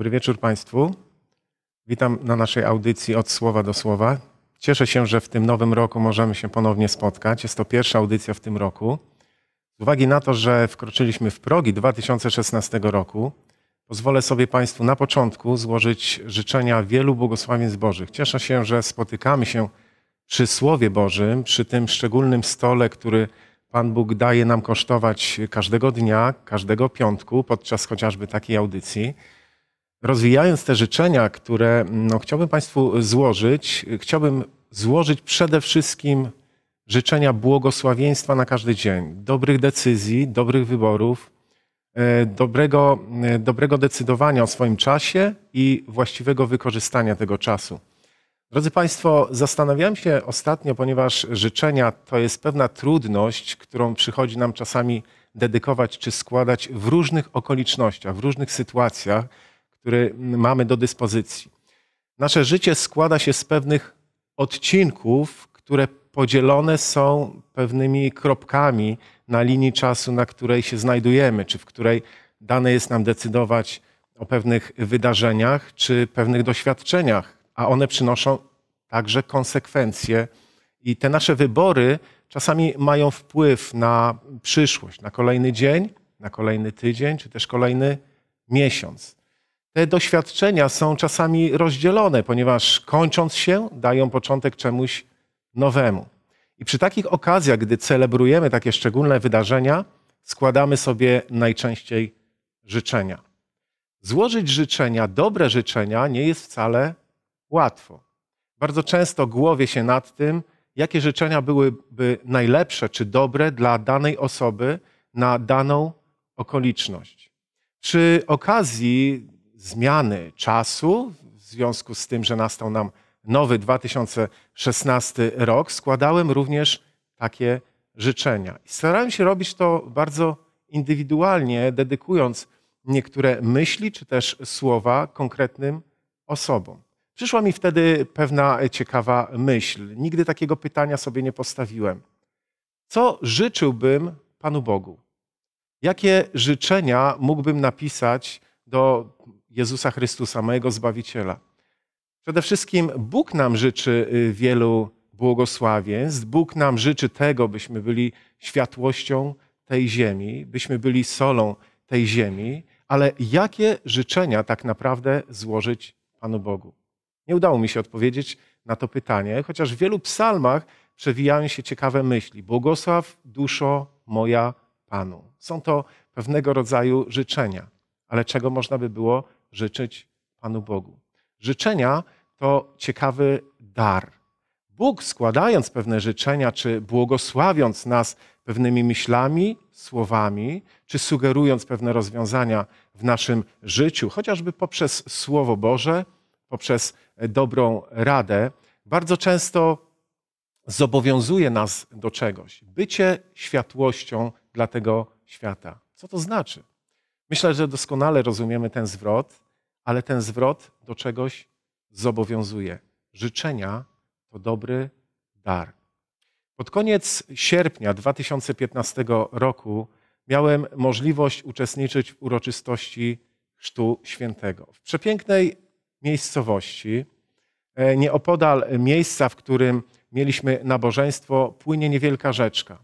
Dobry wieczór Państwu. Witam na naszej audycji od słowa do słowa. Cieszę się, że w tym nowym roku możemy się ponownie spotkać. Jest to pierwsza audycja w tym roku. Z uwagi na to, że wkroczyliśmy w progi 2016 roku, pozwolę sobie Państwu na początku złożyć życzenia wielu błogosławieństw Bożych. Cieszę się, że spotykamy się przy Słowie Bożym, przy tym szczególnym stole, który Pan Bóg daje nam kosztować każdego dnia, każdego piątku, podczas chociażby takiej audycji rozwijając te życzenia, które no, chciałbym Państwu złożyć, chciałbym złożyć przede wszystkim życzenia błogosławieństwa na każdy dzień, dobrych decyzji, dobrych wyborów, e, dobrego, e, dobrego decydowania o swoim czasie i właściwego wykorzystania tego czasu. Drodzy Państwo, zastanawiałem się ostatnio, ponieważ życzenia to jest pewna trudność, którą przychodzi nam czasami dedykować czy składać w różnych okolicznościach, w różnych sytuacjach który mamy do dyspozycji. Nasze życie składa się z pewnych odcinków, które podzielone są pewnymi kropkami na linii czasu, na której się znajdujemy, czy w której dane jest nam decydować o pewnych wydarzeniach czy pewnych doświadczeniach, a one przynoszą także konsekwencje. I te nasze wybory czasami mają wpływ na przyszłość, na kolejny dzień, na kolejny tydzień, czy też kolejny miesiąc te doświadczenia są czasami rozdzielone, ponieważ kończąc się, dają początek czemuś nowemu. I przy takich okazjach, gdy celebrujemy takie szczególne wydarzenia, składamy sobie najczęściej życzenia. Złożyć życzenia, dobre życzenia, nie jest wcale łatwo. Bardzo często głowię się nad tym, jakie życzenia byłyby najlepsze czy dobre dla danej osoby na daną okoliczność. Przy okazji zmiany czasu, w związku z tym, że nastał nam nowy 2016 rok, składałem również takie życzenia. I starałem się robić to bardzo indywidualnie, dedykując niektóre myśli czy też słowa konkretnym osobom. Przyszła mi wtedy pewna ciekawa myśl. Nigdy takiego pytania sobie nie postawiłem. Co życzyłbym Panu Bogu? Jakie życzenia mógłbym napisać do Jezusa Chrystusa, mojego Zbawiciela. Przede wszystkim Bóg nam życzy y, wielu błogosławieństw. Bóg nam życzy tego, byśmy byli światłością tej ziemi, byśmy byli solą tej ziemi, ale jakie życzenia tak naprawdę złożyć Panu Bogu? Nie udało mi się odpowiedzieć na to pytanie, chociaż w wielu psalmach przewijają się ciekawe myśli. Błogosław duszo moja Panu. Są to pewnego rodzaju życzenia, ale czego można by było życzyć Panu Bogu. Życzenia to ciekawy dar. Bóg składając pewne życzenia, czy błogosławiąc nas pewnymi myślami, słowami, czy sugerując pewne rozwiązania w naszym życiu, chociażby poprzez Słowo Boże, poprzez dobrą radę, bardzo często zobowiązuje nas do czegoś. Bycie światłością dla tego świata. Co to znaczy? Myślę, że doskonale rozumiemy ten zwrot, ale ten zwrot do czegoś zobowiązuje. Życzenia to dobry dar. Pod koniec sierpnia 2015 roku miałem możliwość uczestniczyć w uroczystości Chrztu Świętego. W przepięknej miejscowości, e, nieopodal miejsca, w którym mieliśmy nabożeństwo, płynie niewielka rzeczka.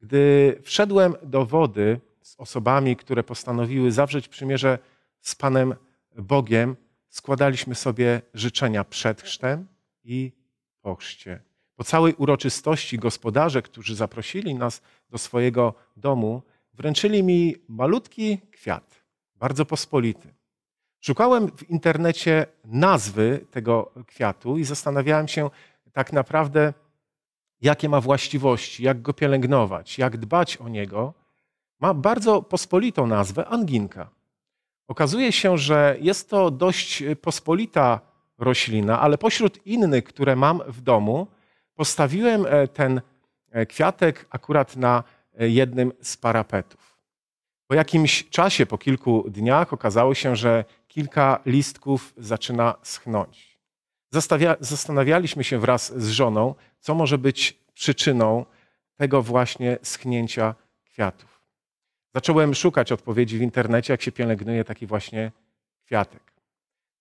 Gdy wszedłem do wody, z osobami, które postanowiły zawrzeć przymierze z Panem Bogiem, składaliśmy sobie życzenia przed chrztem i po chrzcie. Po całej uroczystości gospodarze, którzy zaprosili nas do swojego domu, wręczyli mi malutki kwiat, bardzo pospolity. Szukałem w internecie nazwy tego kwiatu i zastanawiałem się tak naprawdę, jakie ma właściwości, jak go pielęgnować, jak dbać o niego ma bardzo pospolitą nazwę anginka. Okazuje się, że jest to dość y, pospolita roślina, ale pośród innych, które mam w domu, postawiłem e, ten e, kwiatek akurat na e, jednym z parapetów. Po jakimś czasie, po kilku dniach, okazało się, że kilka listków zaczyna schnąć. zastanawialiśmy się wraz z żoną, co może być przyczyną tego właśnie schnięcia kwiatów. Zacząłem szukać odpowiedzi w internecie, jak się pielęgnuje taki właśnie kwiatek.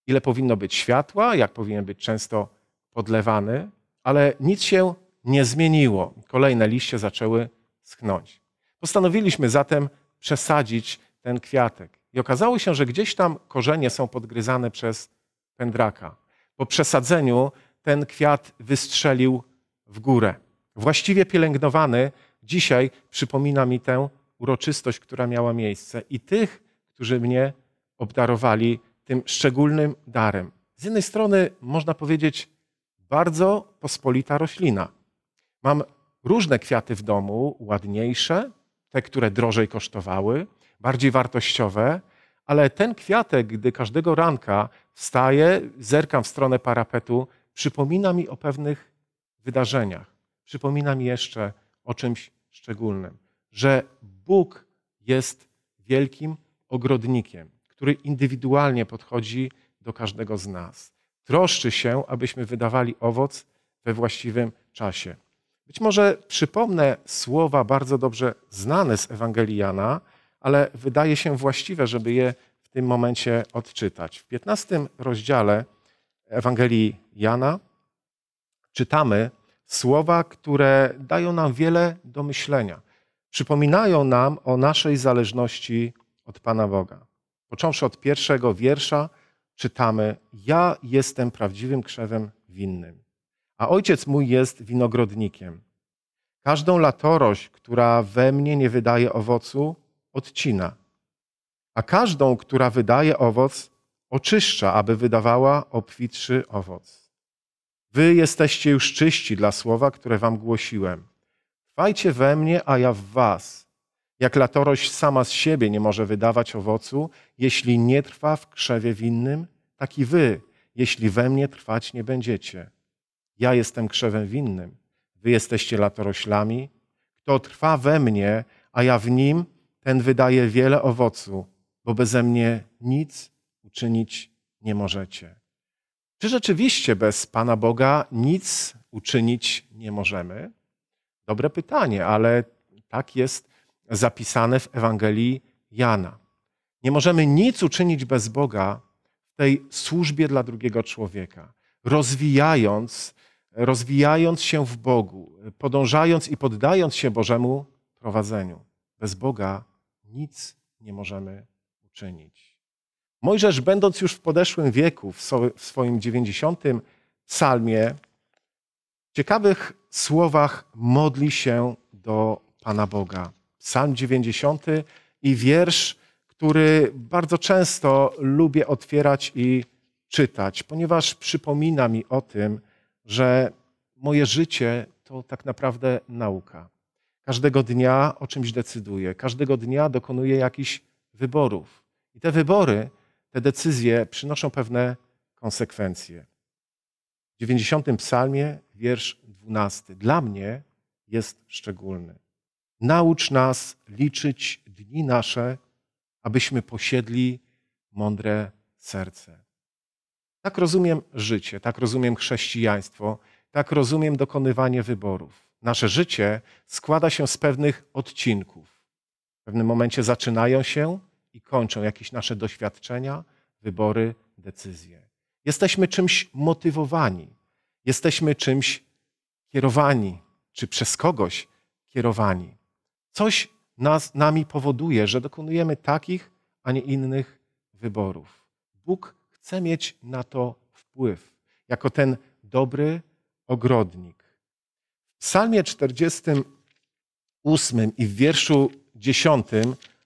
Ile powinno być światła, jak powinien być często podlewany, ale nic się nie zmieniło. Kolejne liście zaczęły schnąć. Postanowiliśmy zatem przesadzić ten kwiatek. I okazało się, że gdzieś tam korzenie są podgryzane przez pędraka. Po przesadzeniu ten kwiat wystrzelił w górę. Właściwie pielęgnowany dzisiaj przypomina mi tę uroczystość, która miała miejsce i tych, którzy mnie obdarowali tym szczególnym darem. Z jednej strony można powiedzieć, bardzo pospolita roślina. Mam różne kwiaty w domu, ładniejsze, te, które drożej kosztowały, bardziej wartościowe, ale ten kwiatek, gdy każdego ranka wstaję, zerkam w stronę parapetu, przypomina mi o pewnych wydarzeniach. Przypomina mi jeszcze o czymś szczególnym że Bóg jest wielkim ogrodnikiem, który indywidualnie podchodzi do każdego z nas. Troszczy się, abyśmy wydawali owoc we właściwym czasie. Być może przypomnę słowa bardzo dobrze znane z Ewangelii Jana, ale wydaje się właściwe, żeby je w tym momencie odczytać. W 15 rozdziale Ewangelii Jana czytamy słowa, które dają nam wiele do myślenia przypominają nam o naszej zależności od Pana Boga. Począwszy od pierwszego wiersza, czytamy: Ja jestem prawdziwym krzewem winnym, a ojciec mój jest winogrodnikiem. Każdą latorość, która we mnie nie wydaje owocu, odcina, a każdą, która wydaje owoc, oczyszcza, aby wydawała obfitszy owoc. Wy jesteście już czyści dla słowa, które wam głosiłem Trwajcie we mnie, a ja w was. Jak latorość sama z siebie nie może wydawać owocu, jeśli nie trwa w krzewie winnym, tak i wy, jeśli we mnie trwać nie będziecie. Ja jestem krzewem winnym, wy jesteście latoroślami. Kto trwa we mnie, a ja w nim, ten wydaje wiele owocu, bo bezemnie mnie nic uczynić nie możecie. Czy rzeczywiście bez Pana Boga nic uczynić nie możemy? Dobre pytanie, ale tak jest zapisane w Ewangelii Jana. Nie możemy nic uczynić bez Boga w tej służbie dla drugiego człowieka, rozwijając, rozwijając się w Bogu, podążając i poddając się Bożemu prowadzeniu. Bez Boga nic nie możemy uczynić. Mojżesz, będąc już w podeszłym wieku, w swoim 90. psalmie, ciekawych słowach modli się do Pana Boga. Psalm 90 i wiersz, który bardzo często lubię otwierać i czytać, ponieważ przypomina mi o tym, że moje życie to tak naprawdę nauka. Każdego dnia o czymś decyduję, każdego dnia dokonuję jakichś wyborów. I te wybory, te decyzje przynoszą pewne konsekwencje. 90 psalmie, wiersz 12. Dla mnie jest szczególny. Naucz nas liczyć dni nasze, abyśmy posiedli mądre serce. Tak rozumiem życie, tak rozumiem chrześcijaństwo, tak rozumiem dokonywanie wyborów. Nasze życie składa się z pewnych odcinków. W pewnym momencie zaczynają się i kończą jakieś nasze doświadczenia, wybory, decyzje. Jesteśmy czymś motywowani, jesteśmy czymś kierowani, czy przez kogoś kierowani. Coś nas, nami powoduje, że dokonujemy takich, a nie innych wyborów. Bóg chce mieć na to wpływ, jako ten dobry ogrodnik. W Psalmie 48 i w wierszu 10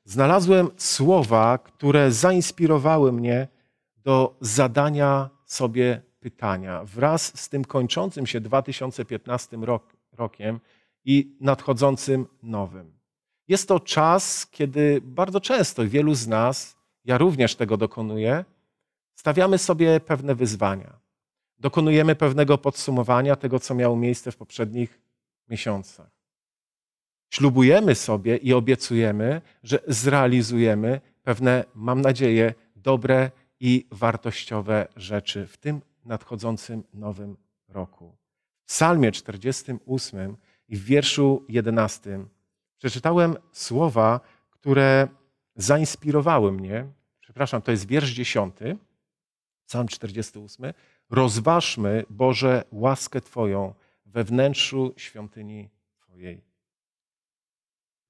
znalazłem słowa, które zainspirowały mnie do zadania sobie pytania. Wraz z tym kończącym się 2015 rok, rokiem i nadchodzącym nowym. Jest to czas, kiedy bardzo często i wielu z nas, ja również tego dokonuję, stawiamy sobie pewne wyzwania. Dokonujemy pewnego podsumowania tego, co miało miejsce w poprzednich miesiącach. Ślubujemy sobie i obiecujemy, że zrealizujemy pewne, mam nadzieję, dobre i wartościowe rzeczy w tym nadchodzącym nowym roku. W Psalmie 48 i w wierszu 11 przeczytałem słowa, które zainspirowały mnie. Przepraszam, to jest wiersz 10, Psalm 48. Rozważmy, Boże, łaskę Twoją we wnętrzu świątyni Twojej.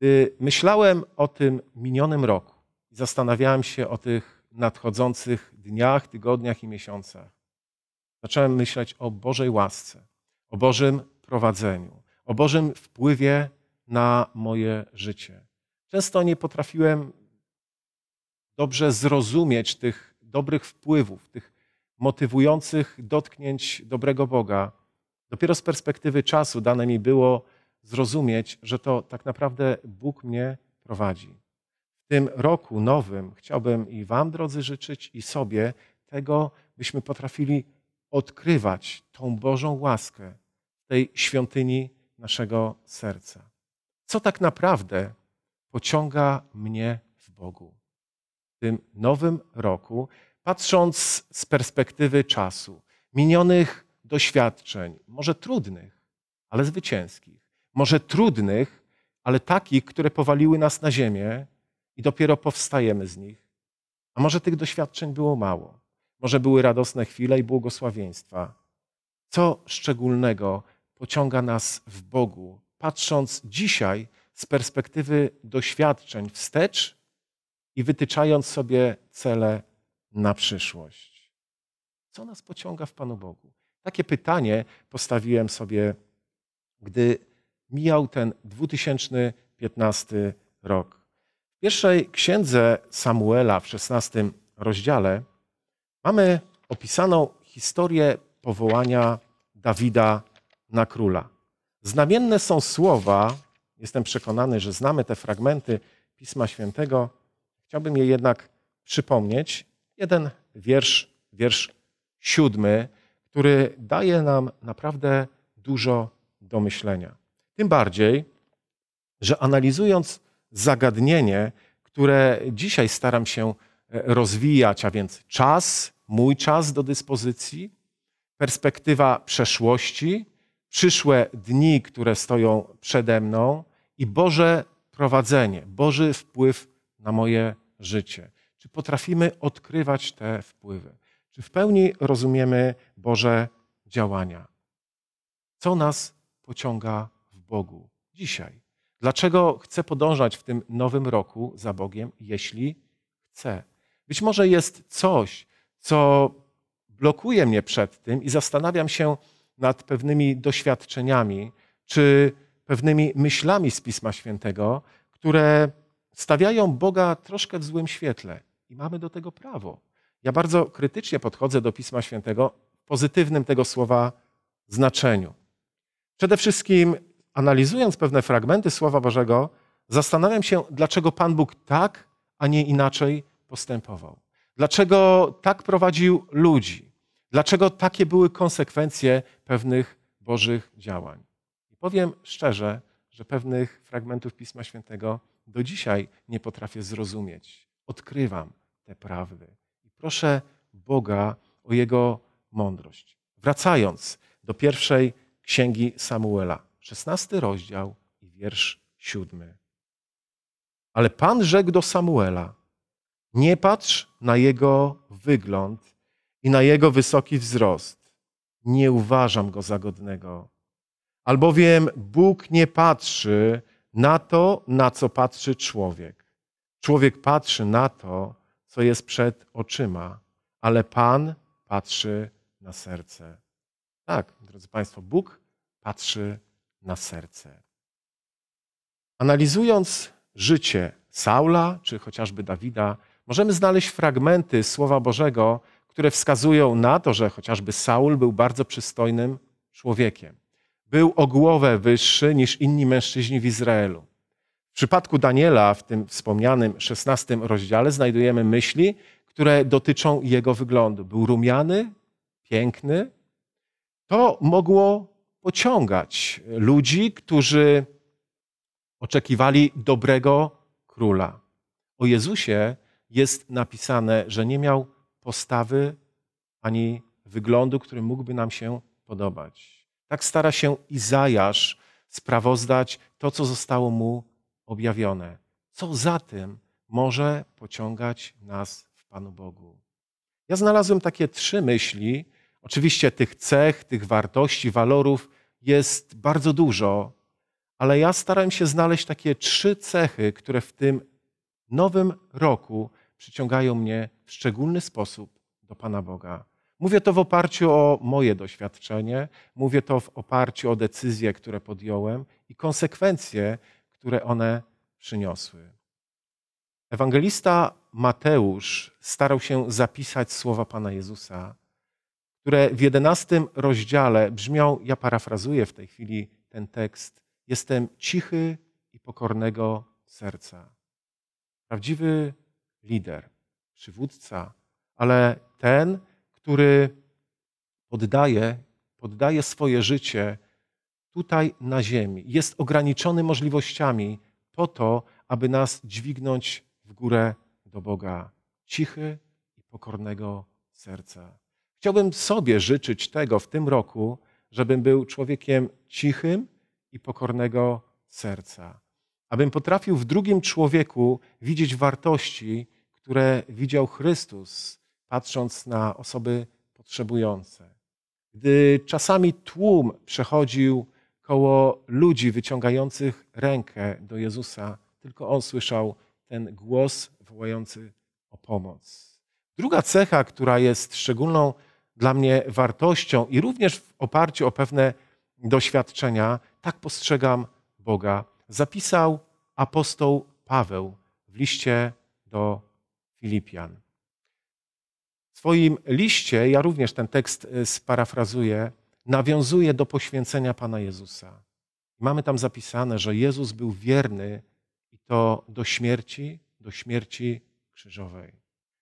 Gdy myślałem o tym minionym roku i zastanawiałem się o tych nadchodzących dniach, tygodniach i miesiącach. Zacząłem myśleć o Bożej łasce, o Bożym prowadzeniu, o Bożym wpływie na moje życie. Często nie potrafiłem dobrze zrozumieć tych dobrych wpływów, tych motywujących dotknięć dobrego Boga. Dopiero z perspektywy czasu dane mi było zrozumieć, że to tak naprawdę Bóg mnie prowadzi tym roku nowym chciałbym i Wam, drodzy, życzyć i sobie tego, byśmy potrafili odkrywać tą Bożą łaskę w tej świątyni naszego serca. Co tak naprawdę pociąga mnie w Bogu w tym nowym roku, patrząc z perspektywy czasu, minionych doświadczeń, może trudnych, ale zwycięskich, może trudnych, ale takich, które powaliły nas na ziemię, i dopiero powstajemy z nich. A może tych doświadczeń było mało, może były radosne chwile i błogosławieństwa. Co szczególnego pociąga nas w Bogu, patrząc dzisiaj z perspektywy doświadczeń wstecz i wytyczając sobie cele na przyszłość? Co nas pociąga w Panu Bogu? Takie pytanie postawiłem sobie, gdy mijał ten 2015 rok. W pierwszej księdze Samuela w XVI rozdziale mamy opisaną historię powołania Dawida na króla. Znamienne są słowa, jestem przekonany, że znamy te fragmenty Pisma Świętego. Chciałbym je jednak przypomnieć. Jeden wiersz, wiersz siódmy, który daje nam naprawdę dużo do myślenia. Tym bardziej, że analizując zagadnienie, które dzisiaj staram się e, rozwijać, a więc czas, mój czas do dyspozycji, perspektywa przeszłości, przyszłe dni, które stoją przede mną i Boże prowadzenie, Boży wpływ na moje życie. Czy potrafimy odkrywać te wpływy? Czy w pełni rozumiemy Boże działania? Co nas pociąga w Bogu dzisiaj? Dlaczego chcę podążać w tym nowym roku za Bogiem, jeśli chcę? Być może jest coś, co blokuje mnie przed tym i zastanawiam się nad pewnymi doświadczeniami czy pewnymi myślami z Pisma Świętego, które stawiają Boga troszkę w złym świetle i mamy do tego prawo. Ja bardzo krytycznie podchodzę do Pisma Świętego w pozytywnym tego słowa znaczeniu. Przede wszystkim analizując pewne fragmenty Słowa Bożego, zastanawiam się, dlaczego Pan Bóg tak, a nie inaczej postępował. Dlaczego tak prowadził ludzi? Dlaczego takie były konsekwencje pewnych Bożych działań? I powiem szczerze, że pewnych fragmentów Pisma Świętego do dzisiaj nie potrafię zrozumieć. Odkrywam te prawdy i proszę Boga o Jego mądrość. Wracając do pierwszej księgi Samuela. 16 rozdział i wiersz 7. Ale Pan rzekł do Samuela: Nie patrz na jego wygląd i na jego wysoki wzrost. Nie uważam go za godnego. Albowiem Bóg nie patrzy na to, na co patrzy człowiek. Człowiek patrzy na to, co jest przed oczyma, ale Pan patrzy na serce. Tak, drodzy Państwo, Bóg patrzy na serce. Analizując życie Saula czy chociażby Dawida, możemy znaleźć fragmenty Słowa Bożego, które wskazują na to, że chociażby Saul był bardzo przystojnym człowiekiem. Był o głowę wyższy niż inni mężczyźni w Izraelu. W przypadku Daniela, w tym wspomnianym szesnastym rozdziale, znajdujemy myśli, które dotyczą jego wyglądu. Był rumiany, piękny. To mogło pociągać ludzi, którzy oczekiwali dobrego króla. O Jezusie jest napisane, że nie miał postawy ani wyglądu, który mógłby nam się podobać. Tak stara się Izajasz sprawozdać to, co zostało mu objawione. Co za tym może pociągać nas w Panu Bogu? Ja znalazłem takie trzy myśli, Oczywiście tych cech, tych wartości, walorów jest bardzo dużo, ale ja starałem się znaleźć takie trzy cechy, które w tym nowym roku przyciągają mnie w szczególny sposób do Pana Boga. Mówię to w oparciu o moje doświadczenie, mówię to w oparciu o decyzje, które podjąłem i konsekwencje, które one przyniosły. Ewangelista Mateusz starał się zapisać słowa Pana Jezusa które w jedenastym rozdziale brzmią, ja parafrazuję w tej chwili ten tekst, jestem cichy i pokornego serca. Prawdziwy lider, przywódca, ale ten, który poddaje, poddaje swoje życie tutaj na ziemi, jest ograniczony możliwościami po to, aby nas dźwignąć w górę do Boga, cichy i pokornego serca. Chciałbym sobie życzyć tego w tym roku, żebym był człowiekiem cichym i pokornego serca. Abym potrafił w drugim człowieku widzieć wartości, które widział Chrystus, patrząc na osoby potrzebujące. Gdy czasami tłum przechodził koło ludzi wyciągających rękę do Jezusa, tylko on słyszał ten głos wołający o pomoc. Druga cecha, która jest szczególną dla mnie wartością i również w oparciu o pewne doświadczenia, tak postrzegam Boga, zapisał apostoł Paweł w liście do Filipian. W swoim liście, ja również ten tekst y, sparafrazuję, nawiązuje do poświęcenia Pana Jezusa. Mamy tam zapisane, że Jezus był wierny i to do śmierci, do śmierci krzyżowej.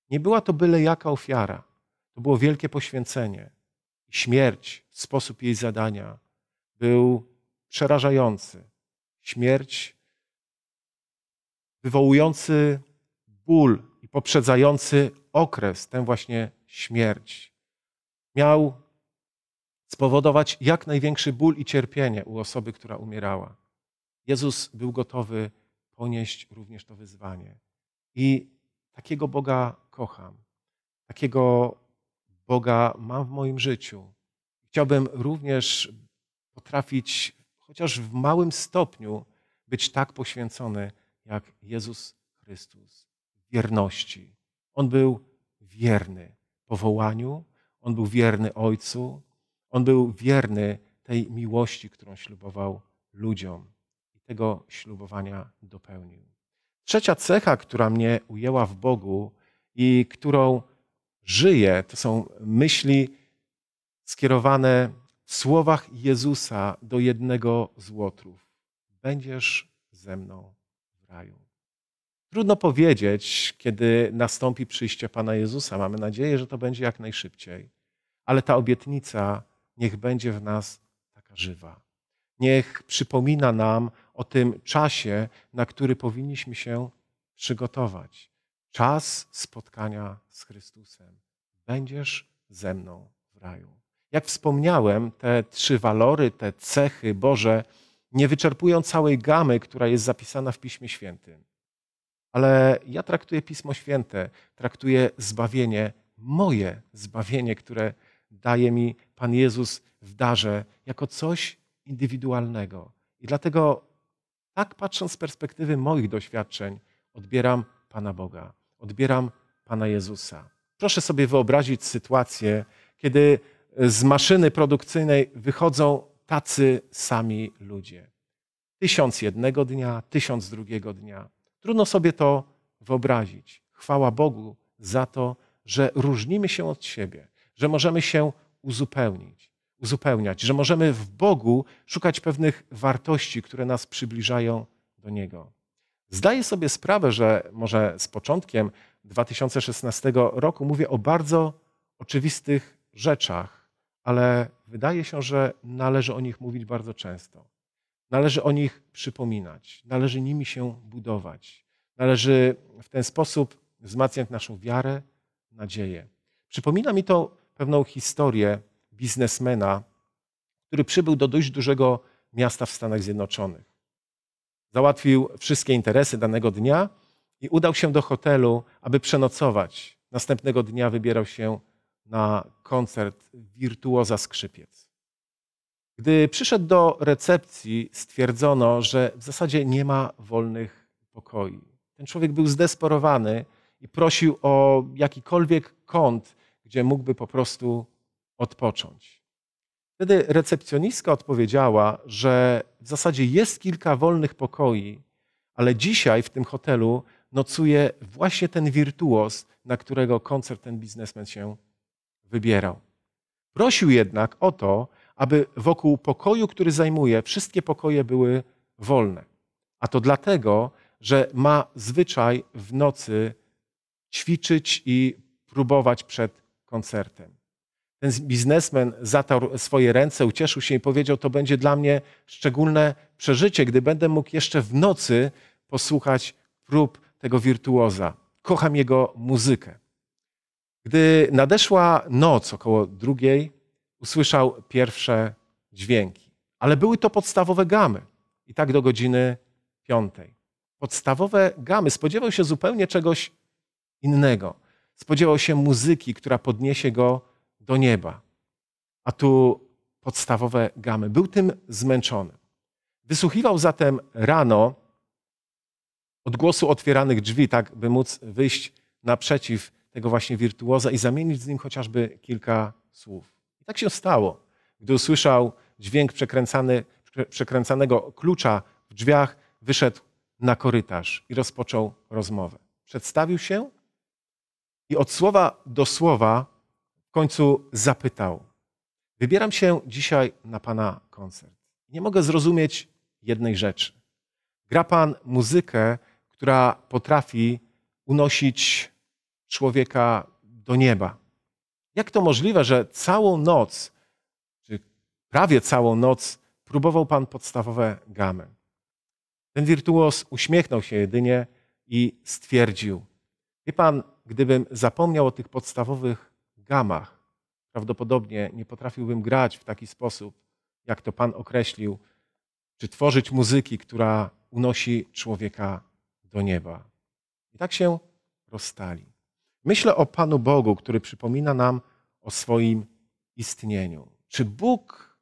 Nie była to byle jaka ofiara. To było wielkie poświęcenie. Śmierć, sposób jej zadania był przerażający. Śmierć wywołujący ból i poprzedzający okres, tę właśnie śmierć. Miał spowodować jak największy ból i cierpienie u osoby, która umierała. Jezus był gotowy ponieść również to wyzwanie. I takiego Boga kocham. Takiego Boga mam w moim życiu. Chciałbym również potrafić, chociaż w małym stopniu, być tak poświęcony jak Jezus Chrystus wierności. On był wierny powołaniu, on był wierny Ojcu, on był wierny tej miłości, którą ślubował ludziom i tego ślubowania dopełnił. Trzecia cecha, która mnie ujęła w Bogu i którą żyje, to są myśli skierowane w słowach Jezusa do jednego z łotrów. Będziesz ze mną w raju. Trudno powiedzieć, kiedy nastąpi przyjście Pana Jezusa. Mamy nadzieję, że to będzie jak najszybciej. Ale ta obietnica niech będzie w nas taka żywa. Niech przypomina nam o tym czasie, na który powinniśmy się przygotować czas spotkania z Chrystusem. Będziesz ze mną w raju. Jak wspomniałem, te trzy walory, te cechy Boże nie wyczerpują całej gamy, która jest zapisana w Piśmie Świętym. Ale ja traktuję Pismo Święte, traktuję zbawienie, moje zbawienie, które daje mi Pan Jezus w darze, jako coś indywidualnego. I dlatego, tak patrząc z perspektywy moich doświadczeń, odbieram Pana Boga odbieram Pana Jezusa. Proszę sobie wyobrazić sytuację, kiedy z maszyny produkcyjnej wychodzą tacy sami ludzie. Tysiąc jednego dnia, tysiąc drugiego dnia. Trudno sobie to wyobrazić. Chwała Bogu za to, że różnimy się od siebie, że możemy się uzupełnić, uzupełniać, że możemy w Bogu szukać pewnych wartości, które nas przybliżają do Niego. Zdaję sobie sprawę, że może z początkiem 2016 roku mówię o bardzo oczywistych rzeczach, ale wydaje się, że należy o nich mówić bardzo często. Należy o nich przypominać, należy nimi się budować. Należy w ten sposób wzmacniać naszą wiarę, nadzieję. Przypomina mi to pewną historię biznesmena, który przybył do dość dużego miasta w Stanach Zjednoczonych. Załatwił wszystkie interesy danego dnia i udał się do hotelu, aby przenocować. Następnego dnia wybierał się na koncert wirtuoza skrzypiec. Gdy przyszedł do recepcji, stwierdzono, że w zasadzie nie ma wolnych pokoi. Ten człowiek był zdesperowany i prosił o jakikolwiek kąt, gdzie mógłby po prostu odpocząć. Wtedy recepcjonistka odpowiedziała, że w zasadzie jest kilka wolnych pokoi, ale dzisiaj w tym hotelu nocuje właśnie ten wirtuos, na którego koncert ten biznesmen się wybierał. Prosił jednak o to, aby wokół pokoju, który zajmuje, wszystkie pokoje były wolne. A to dlatego, że ma zwyczaj w nocy ćwiczyć i próbować przed koncertem. Ten biznesmen zatarł swoje ręce, ucieszył się i powiedział: To będzie dla mnie szczególne przeżycie, gdy będę mógł jeszcze w nocy posłuchać prób tego wirtuoza. Kocham jego muzykę. Gdy nadeszła noc około drugiej, usłyszał pierwsze dźwięki, ale były to podstawowe gamy. I tak do godziny piątej. Podstawowe gamy. Spodziewał się zupełnie czegoś innego. Spodziewał się muzyki, która podniesie go do nieba. A tu podstawowe gamy. Był tym zmęczony. Wysłuchiwał zatem rano odgłosu otwieranych drzwi, tak by móc wyjść naprzeciw tego właśnie wirtuoza i zamienić z nim chociażby kilka słów. I tak się stało. Gdy usłyszał dźwięk przekręcany, przekręcanego klucza w drzwiach, wyszedł na korytarz i rozpoczął rozmowę. Przedstawił się i od słowa do słowa końcu zapytał: Wybieram się dzisiaj na pana koncert. Nie mogę zrozumieć jednej rzeczy. Gra pan muzykę, która potrafi unosić człowieka do nieba. Jak to możliwe, że całą noc, czy prawie całą noc, próbował pan podstawowe gamy? Ten wirtuos uśmiechnął się jedynie i stwierdził: Wie pan, gdybym zapomniał o tych podstawowych gamach. Prawdopodobnie nie potrafiłbym grać w taki sposób, jak to Pan określił, czy tworzyć muzyki, która unosi człowieka do nieba. I tak się rozstali. Myślę o Panu Bogu, który przypomina nam o swoim istnieniu. Czy Bóg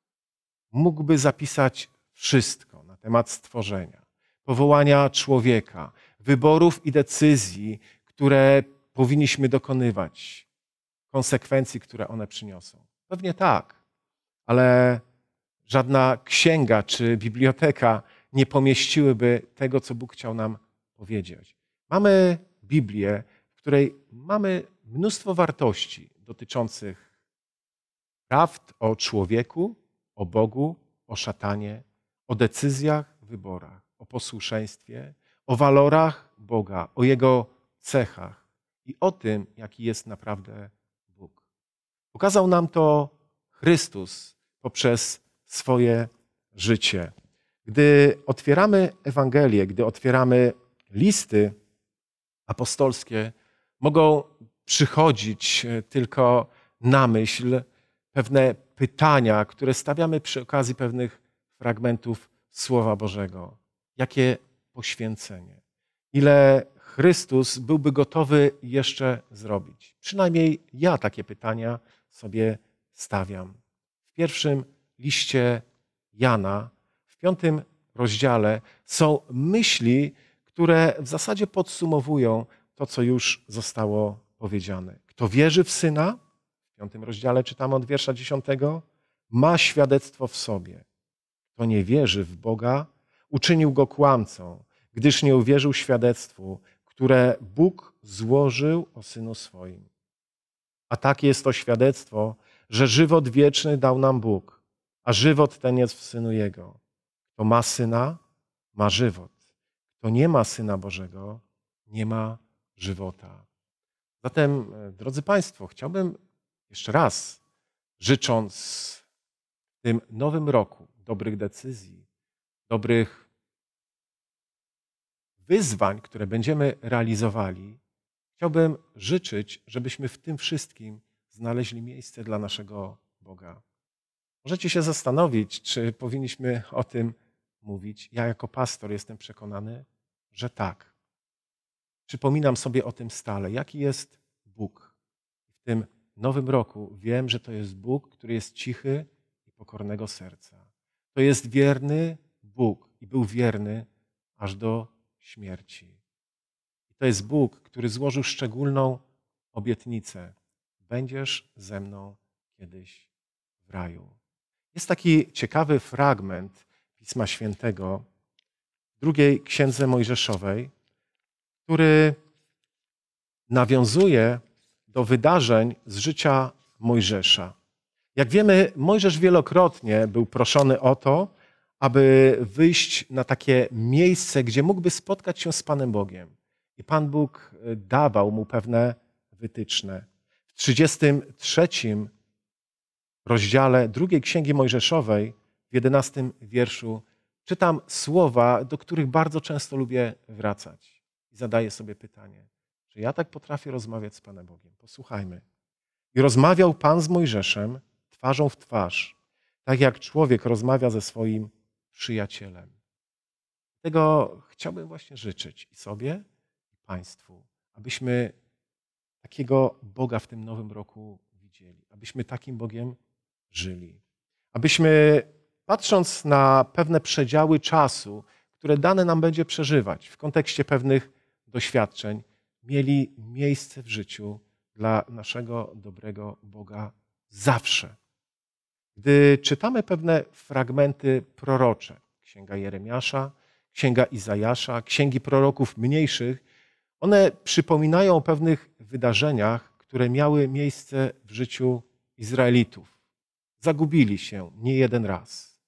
mógłby zapisać wszystko na temat stworzenia, powołania człowieka, wyborów i decyzji, które powinniśmy dokonywać, konsekwencji, które one przyniosą? Pewnie tak, ale żadna księga czy biblioteka nie pomieściłyby tego, co Bóg chciał nam powiedzieć. Mamy Biblię, w której mamy mnóstwo wartości dotyczących prawd o człowieku, o Bogu, o szatanie, o decyzjach, wyborach, o posłuszeństwie, o walorach Boga, o Jego cechach i o tym, jaki jest naprawdę Pokazał nam to Chrystus poprzez swoje życie. Gdy otwieramy Ewangelię, gdy otwieramy listy apostolskie, mogą przychodzić e, tylko na myśl pewne pytania, które stawiamy przy okazji pewnych fragmentów Słowa Bożego. Jakie poświęcenie? Ile Chrystus byłby gotowy jeszcze zrobić? Przynajmniej ja takie pytania sobie stawiam. W pierwszym liście Jana, w piątym rozdziale, są myśli, które w zasadzie podsumowują to, co już zostało powiedziane. Kto wierzy w syna, w piątym rozdziale czytamy od wiersza dziesiątego, ma świadectwo w sobie. Kto nie wierzy w Boga, uczynił go kłamcą, gdyż nie uwierzył świadectwu, które Bóg złożył o synu swoim. A tak jest to świadectwo, że żywot wieczny dał nam Bóg, a żywot ten jest w Synu Jego. Kto ma Syna, ma żywot. Kto nie ma Syna Bożego, nie ma żywota. Zatem, e, drodzy Państwo, chciałbym jeszcze raz, życząc w tym nowym roku dobrych decyzji, dobrych wyzwań, które będziemy realizowali, Chciałbym życzyć, żebyśmy w tym wszystkim znaleźli miejsce dla naszego Boga. Możecie się zastanowić, czy powinniśmy o tym mówić. Ja, jako pastor, jestem przekonany, że tak. Przypominam sobie o tym stale, jaki jest Bóg. W tym nowym roku wiem, że to jest Bóg, który jest cichy i pokornego serca. To jest wierny Bóg i był wierny aż do śmierci. To jest Bóg, który złożył szczególną obietnicę. Będziesz ze mną kiedyś w raju. Jest taki ciekawy fragment Pisma Świętego, drugiej księdze Mojżeszowej, który nawiązuje do wydarzeń z życia Mojżesza. Jak wiemy, Mojżesz wielokrotnie był proszony o to, aby wyjść na takie miejsce, gdzie mógłby spotkać się z Panem Bogiem. I Pan Bóg y, dawał mu pewne wytyczne. W 33 rozdziale drugiej Księgi Mojżeszowej, w 11 wierszu, czytam słowa, do których bardzo często lubię wracać. I zadaję sobie pytanie, czy ja tak potrafię rozmawiać z Panem Bogiem? Posłuchajmy. I rozmawiał Pan z Mojżeszem twarzą w twarz, tak jak człowiek rozmawia ze swoim przyjacielem. Tego chciałbym właśnie życzyć i sobie, Państwu, abyśmy takiego Boga w tym nowym roku widzieli, abyśmy takim Bogiem żyli, abyśmy patrząc na pewne przedziały czasu, które dane nam będzie przeżywać w kontekście pewnych doświadczeń, mieli miejsce w życiu dla naszego dobrego Boga zawsze. Gdy czytamy pewne fragmenty prorocze, księga Jeremiasza, księga Izajasza, księgi proroków mniejszych, one przypominają o pewnych wydarzeniach, które miały miejsce w życiu Izraelitów. Zagubili się nie jeden raz.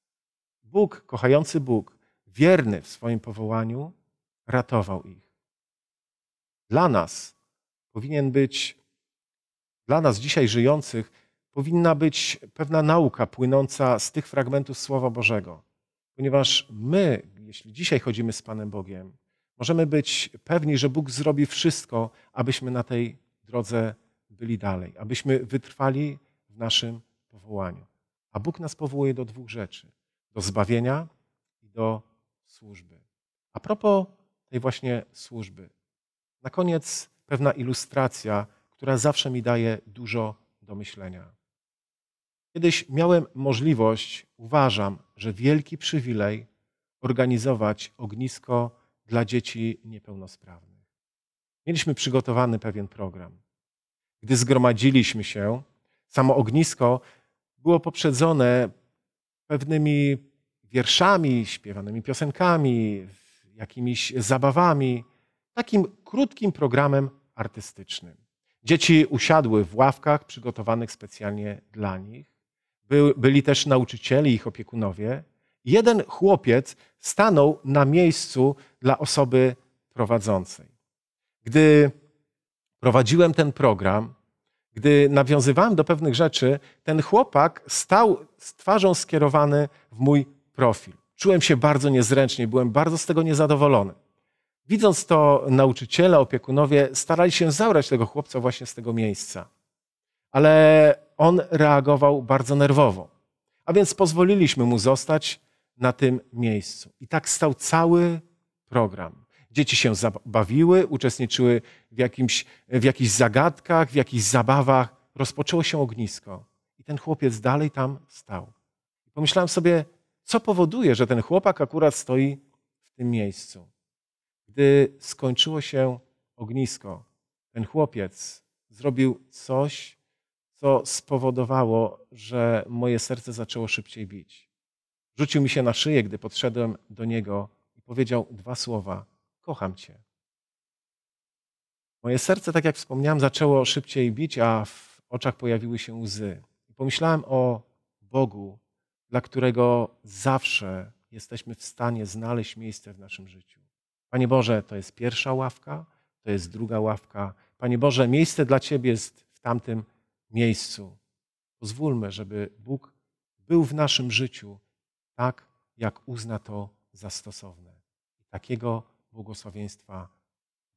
Bóg, kochający Bóg, wierny w swoim powołaniu, ratował ich. Dla nas powinien być, dla nas dzisiaj żyjących, powinna być pewna nauka płynąca z tych fragmentów Słowa Bożego, ponieważ my, jeśli dzisiaj chodzimy z Panem Bogiem, Możemy być pewni, że Bóg zrobi wszystko, abyśmy na tej drodze byli dalej, abyśmy wytrwali w naszym powołaniu. A Bóg nas powołuje do dwóch rzeczy: do zbawienia i do służby. A propos tej właśnie służby, na koniec pewna ilustracja, która zawsze mi daje dużo do myślenia. Kiedyś miałem możliwość, uważam, że wielki przywilej organizować ognisko dla dzieci niepełnosprawnych. Mieliśmy przygotowany pewien program. Gdy zgromadziliśmy się, samo ognisko było poprzedzone pewnymi wierszami, śpiewanymi piosenkami, jakimiś zabawami, takim krótkim programem artystycznym. Dzieci usiadły w ławkach przygotowanych specjalnie dla nich. By, byli też nauczyciele i ich opiekunowie jeden chłopiec stanął na miejscu dla osoby prowadzącej. Gdy prowadziłem ten program, gdy nawiązywałem do pewnych rzeczy, ten chłopak stał z twarzą skierowany w mój profil. Czułem się bardzo niezręcznie, byłem bardzo z tego niezadowolony. Widząc to, nauczyciele, opiekunowie starali się zabrać tego chłopca właśnie z tego miejsca. Ale on reagował bardzo nerwowo. A więc pozwoliliśmy mu zostać na tym miejscu. I tak stał cały program. Dzieci się zabawiły, uczestniczyły w, jakimś, w jakichś zagadkach, w jakichś zabawach. Rozpoczęło się ognisko. I ten chłopiec dalej tam stał. pomyślałem sobie, co powoduje, że ten chłopak akurat stoi w tym miejscu. Gdy skończyło się ognisko, ten chłopiec zrobił coś, co spowodowało, że moje serce zaczęło szybciej bić. Rzucił mi się na szyję, gdy podszedłem do niego i powiedział dwa słowa: Kocham cię. Moje serce, tak jak wspomniałem, zaczęło szybciej bić, a w oczach pojawiły się łzy. pomyślałem o Bogu, dla którego zawsze jesteśmy w stanie znaleźć miejsce w naszym życiu. Panie Boże, to jest pierwsza ławka, to jest druga ławka. Panie Boże, miejsce dla Ciebie jest w tamtym miejscu. Pozwólmy, żeby Bóg był w naszym życiu tak, jak uzna to za stosowne. Takiego błogosławieństwa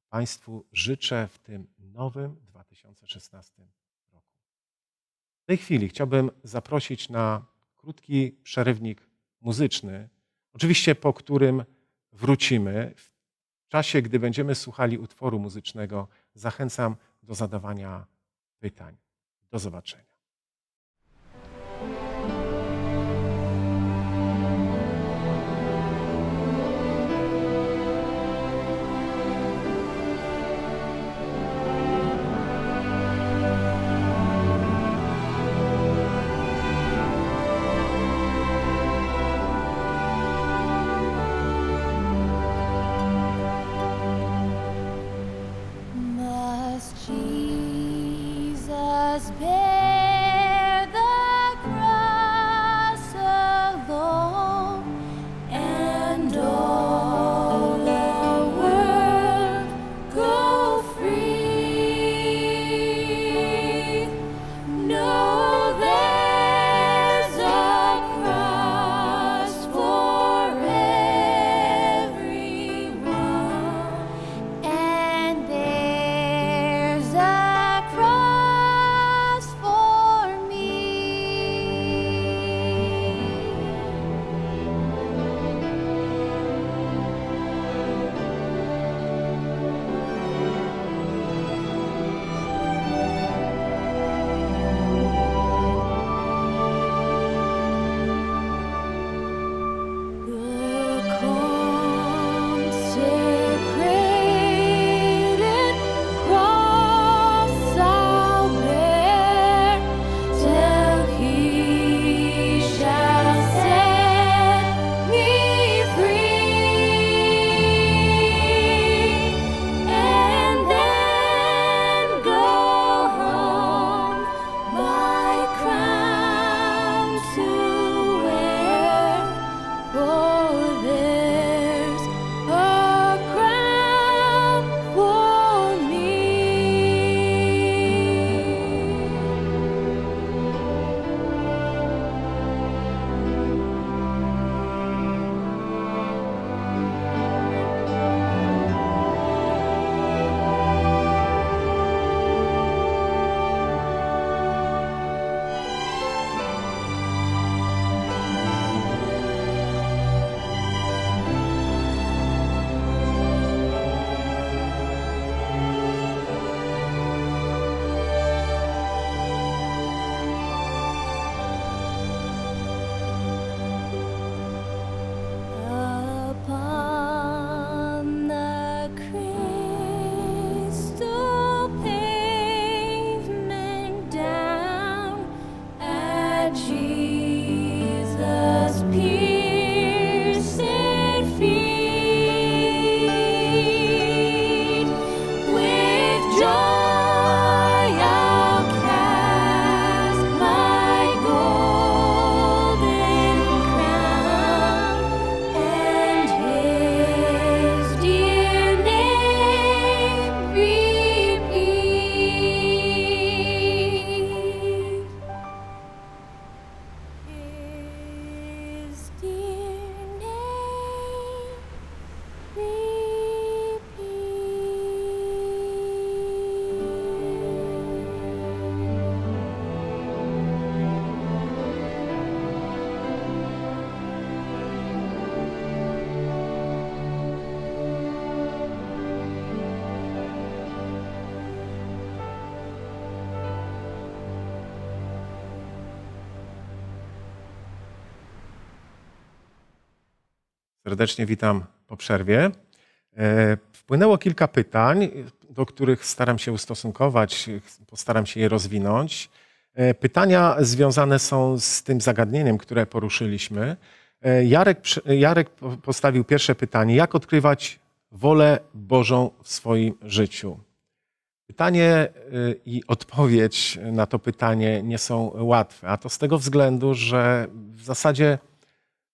Państwu życzę w tym nowym 2016 roku. W tej chwili chciałbym zaprosić na krótki przerywnik muzyczny, oczywiście po którym wrócimy. W czasie, gdy będziemy słuchali utworu muzycznego, zachęcam do zadawania pytań. Do zobaczenia. Serdecznie witam po przerwie. E, wpłynęło kilka pytań, do których staram się ustosunkować, postaram się je rozwinąć. E, pytania związane są z tym zagadnieniem, które poruszyliśmy. E, Jarek, Jarek postawił pierwsze pytanie: jak odkrywać wolę Bożą w swoim życiu? Pytanie i odpowiedź na to pytanie nie są łatwe, a to z tego względu, że w zasadzie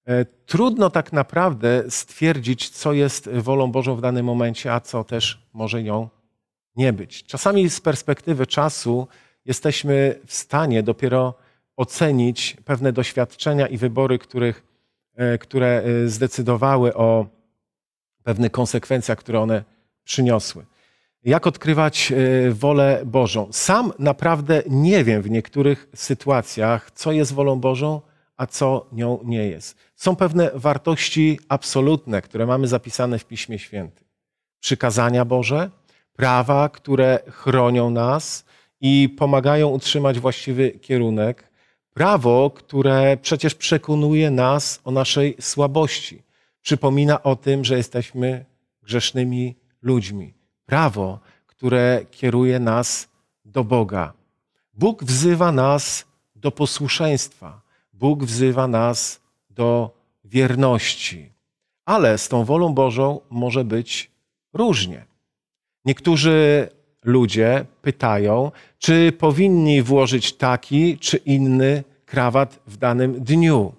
E, trudno tak naprawdę stwierdzić, co jest wolą Bożą w danym momencie, a co też może nią nie być. Czasami z perspektywy czasu jesteśmy w stanie dopiero ocenić pewne doświadczenia i wybory, których, e, które e, zdecydowały o pewnych konsekwencjach, które one przyniosły. Jak odkrywać wolę Bożą? Sam naprawdę nie wiem w niektórych sytuacjach, co jest wolą Bożą, a co nią nie jest. Są pewne wartości absolutne, które mamy zapisane w Piśmie Świętym. Przykazania Boże, prawa, które chronią nas i pomagają utrzymać właściwy kierunek. Prawo, które przecież przekonuje nas o naszej słabości, przypomina o tym, że jesteśmy grzesznymi ludźmi. Prawo, które kieruje nas do Boga. Bóg wzywa nas do posłuszeństwa Bóg wzywa nas do wierności. Ale z tą wolą Bożą może być różnie. Niektórzy ludzie pytają, czy powinni włożyć taki czy inny krawat w danym dniu.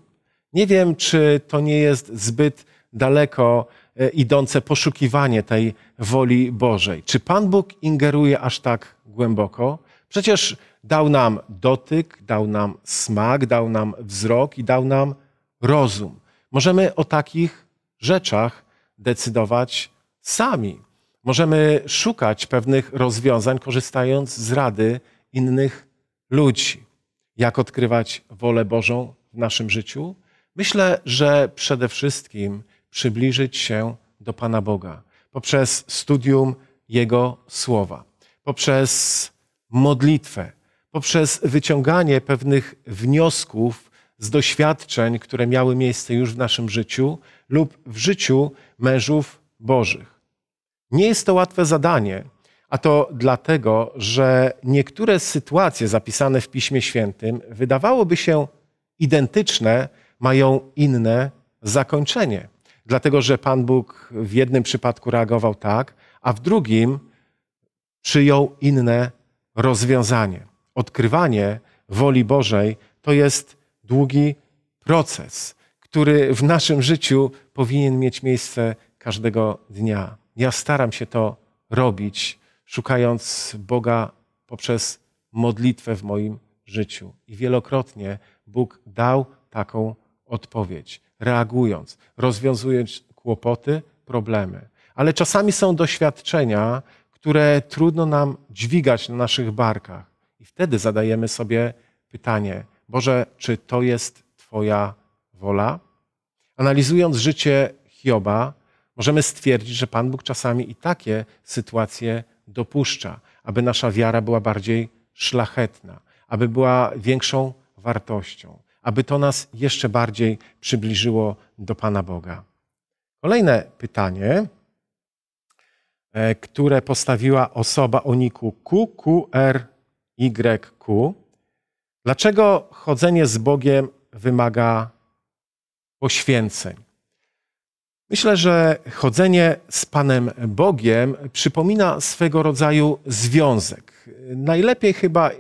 Nie wiem, czy to nie jest zbyt daleko e, idące poszukiwanie tej woli Bożej. Czy Pan Bóg ingeruje aż tak głęboko? Przecież dał nam dotyk, dał nam smak, dał nam wzrok i dał nam rozum. Możemy o takich rzeczach decydować sami. Możemy szukać pewnych rozwiązań, korzystając z rady innych ludzi. Jak odkrywać wolę Bożą w naszym życiu? Myślę, że przede wszystkim przybliżyć się do Pana Boga poprzez studium Jego Słowa, poprzez modlitwę, poprzez wyciąganie pewnych wniosków z doświadczeń, które miały miejsce już w naszym życiu lub w życiu mężów Bożych. Nie jest to łatwe zadanie, a to dlatego, że niektóre sytuacje zapisane w Piśmie Świętym wydawałoby się identyczne, mają inne zakończenie. Dlatego, że Pan Bóg w jednym przypadku reagował tak, a w drugim przyjął inne rozwiązanie. Odkrywanie woli Bożej to jest długi proces, który w naszym życiu powinien mieć miejsce każdego dnia. Ja staram się to robić, szukając Boga poprzez modlitwę w moim życiu. I wielokrotnie Bóg dał taką odpowiedź, reagując, rozwiązując kłopoty, problemy. Ale czasami są doświadczenia, które trudno nam dźwigać na naszych barkach. I wtedy zadajemy sobie pytanie: Boże, czy to jest Twoja wola? Analizując życie Hioba, możemy stwierdzić, że Pan Bóg czasami i takie sytuacje dopuszcza, aby nasza wiara była bardziej szlachetna, aby była większą wartością, aby to nas jeszcze bardziej przybliżyło do Pana Boga. Kolejne pytanie E, które postawiła osoba o niku QQRYQ. Y, Dlaczego chodzenie z Bogiem wymaga poświęceń? Myślę, że chodzenie z Panem Bogiem przypomina swego rodzaju związek. Najlepiej chyba e,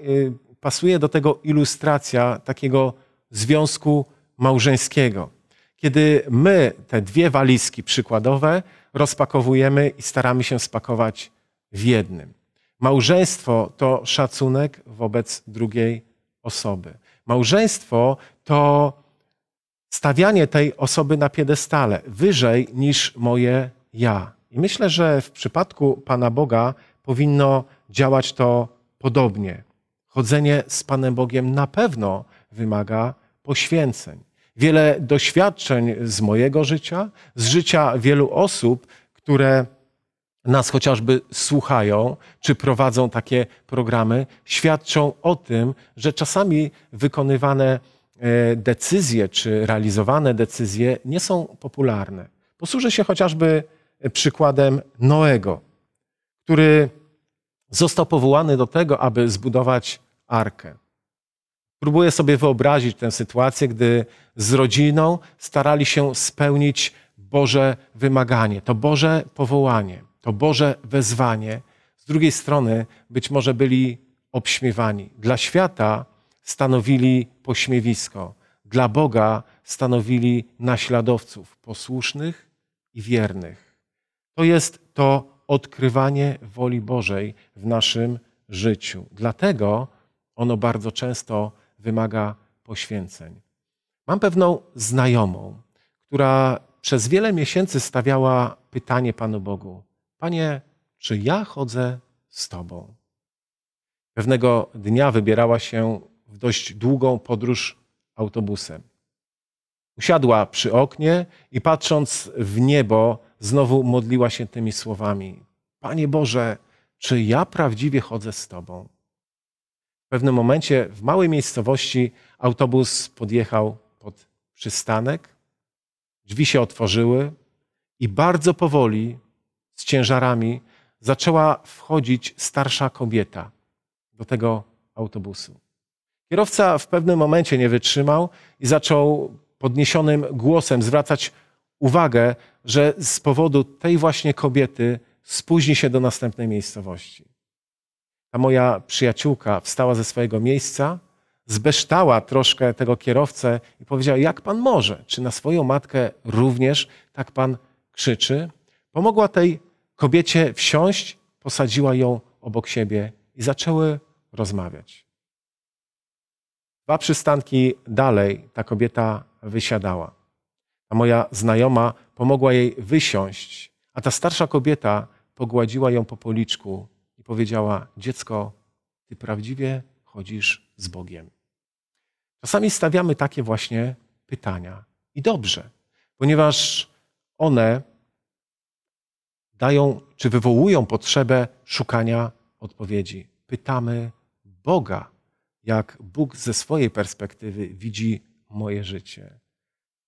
pasuje do tego ilustracja takiego związku małżeńskiego. Kiedy my te dwie walizki przykładowe rozpakowujemy i staramy się spakować w jednym. Małżeństwo to szacunek wobec drugiej osoby. Małżeństwo to stawianie tej osoby na piedestale, wyżej niż moje ja. I myślę, że w przypadku Pana Boga powinno działać to podobnie. Chodzenie z Panem Bogiem na pewno wymaga poświęceń wiele doświadczeń z mojego życia, z życia wielu osób, które nas chociażby słuchają, czy prowadzą takie programy, świadczą o tym, że czasami wykonywane e, decyzje czy realizowane decyzje nie są popularne. Posłużę się chociażby przykładem Noego, który został powołany do tego, aby zbudować arkę. Próbuję sobie wyobrazić tę sytuację, gdy z rodziną starali się spełnić Boże wymaganie, to Boże powołanie, to Boże wezwanie. Z drugiej strony być może byli obśmiewani. Dla świata stanowili pośmiewisko, dla Boga stanowili naśladowców posłusznych i wiernych. To jest to odkrywanie woli Bożej w naszym życiu. Dlatego ono bardzo często wymaga poświęceń. Mam pewną znajomą, która przez wiele miesięcy stawiała pytanie Panu Bogu: Panie, czy ja chodzę z Tobą? Pewnego dnia wybierała się w dość długą podróż autobusem. Usiadła przy oknie i patrząc w niebo, znowu modliła się tymi słowami: Panie Boże, czy ja prawdziwie chodzę z Tobą? W pewnym momencie w małej miejscowości autobus podjechał pod przystanek, drzwi się otworzyły i bardzo powoli z ciężarami zaczęła wchodzić starsza kobieta do tego autobusu. Kierowca w pewnym momencie nie wytrzymał i zaczął podniesionym głosem zwracać uwagę, że z powodu tej właśnie kobiety spóźni się do następnej miejscowości ta moja przyjaciółka wstała ze swojego miejsca, zbeształa troszkę tego kierowcę i powiedziała: Jak pan może? Czy na swoją matkę również tak pan krzyczy? Pomogła tej kobiecie wsiąść, posadziła ją obok siebie i zaczęły rozmawiać. Dwa przystanki dalej ta kobieta wysiadała. Ta moja znajoma pomogła jej wysiąść, a ta starsza kobieta pogładziła ją po policzku powiedziała: Dziecko, ty prawdziwie chodzisz z Bogiem. Czasami stawiamy takie właśnie pytania. I dobrze, ponieważ one dają czy wywołują potrzebę szukania odpowiedzi. Pytamy Boga, jak Bóg ze swojej perspektywy widzi moje życie.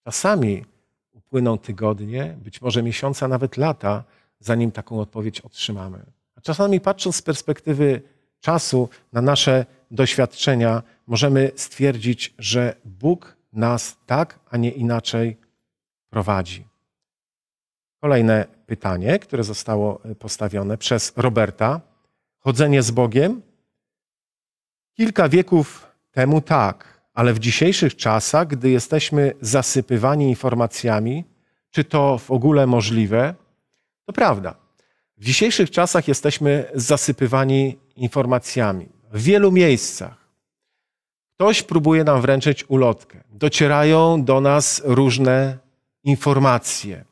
Czasami upłyną tygodnie, być może miesiące, nawet lata, zanim taką odpowiedź otrzymamy. A czasami patrząc z perspektywy czasu na nasze doświadczenia, możemy stwierdzić, że Bóg nas tak, a nie inaczej prowadzi. Kolejne pytanie, które zostało e, postawione przez Roberta. Chodzenie z Bogiem? Kilka wieków temu tak, ale w dzisiejszych czasach, gdy jesteśmy zasypywani informacjami, czy to w ogóle możliwe? To prawda. W dzisiejszych czasach jesteśmy zasypywani informacjami w wielu miejscach. Ktoś próbuje nam wręczyć ulotkę. Docierają do nas różne informacje.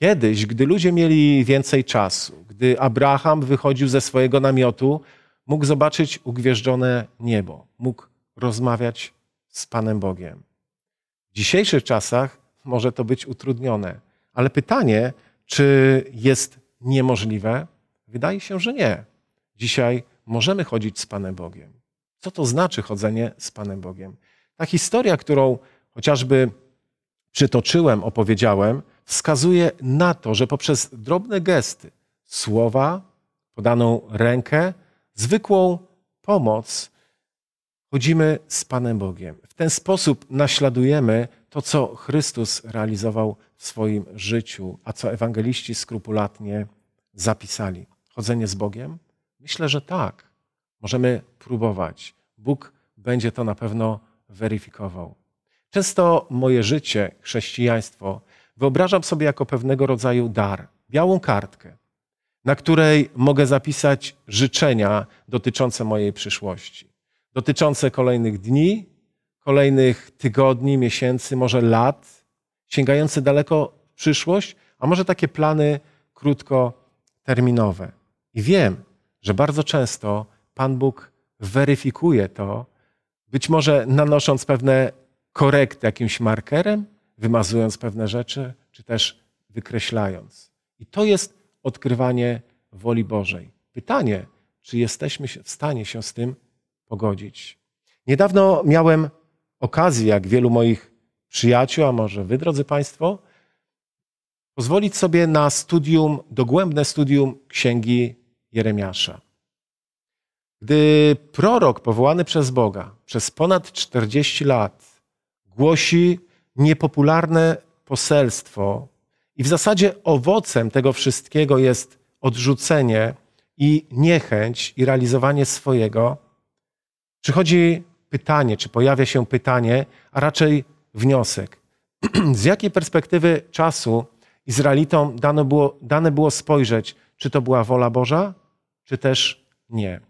Kiedyś, gdy ludzie mieli więcej czasu, gdy Abraham wychodził ze swojego namiotu, mógł zobaczyć ugwieżdżone niebo, mógł rozmawiać z Panem Bogiem. W dzisiejszych czasach może to być utrudnione, ale pytanie, czy jest niemożliwe? Wydaje się, że nie. Dzisiaj możemy chodzić z Panem Bogiem. Co to znaczy chodzenie z Panem Bogiem? Ta historia, którą chociażby przytoczyłem, opowiedziałem, wskazuje na to, że poprzez drobne gesty, słowa, podaną rękę, zwykłą pomoc, chodzimy z Panem Bogiem. W ten sposób naśladujemy to, co Chrystus realizował w swoim życiu, a co ewangeliści skrupulatnie zapisali. Chodzenie z Bogiem? Myślę, że tak. Możemy próbować. Bóg będzie to na pewno weryfikował. Często moje życie, chrześcijaństwo, wyobrażam sobie jako pewnego rodzaju dar, białą kartkę, na której mogę zapisać życzenia dotyczące mojej przyszłości, dotyczące kolejnych dni, kolejnych tygodni, miesięcy, może lat, sięgające daleko w przyszłość, a może takie plany krótkoterminowe. I wiem, że bardzo często Pan Bóg weryfikuje to, być może nanosząc pewne korekty jakimś markerem, wymazując pewne rzeczy, czy też wykreślając. I to jest odkrywanie woli Bożej. Pytanie, czy jesteśmy w stanie się z tym pogodzić. Niedawno miałem okazji, jak wielu moich przyjaciół, a może wy, drodzy Państwo, pozwolić sobie na studium, dogłębne studium Księgi Jeremiasza. Gdy prorok powołany przez Boga przez ponad 40 lat głosi niepopularne poselstwo, i w zasadzie owocem tego wszystkiego jest odrzucenie i niechęć i realizowanie swojego, przychodzi pytanie, czy pojawia się pytanie, a raczej wniosek. Z jakiej perspektywy czasu Izraelitom dane było, dane było spojrzeć, czy to była wola Boża, czy też nie?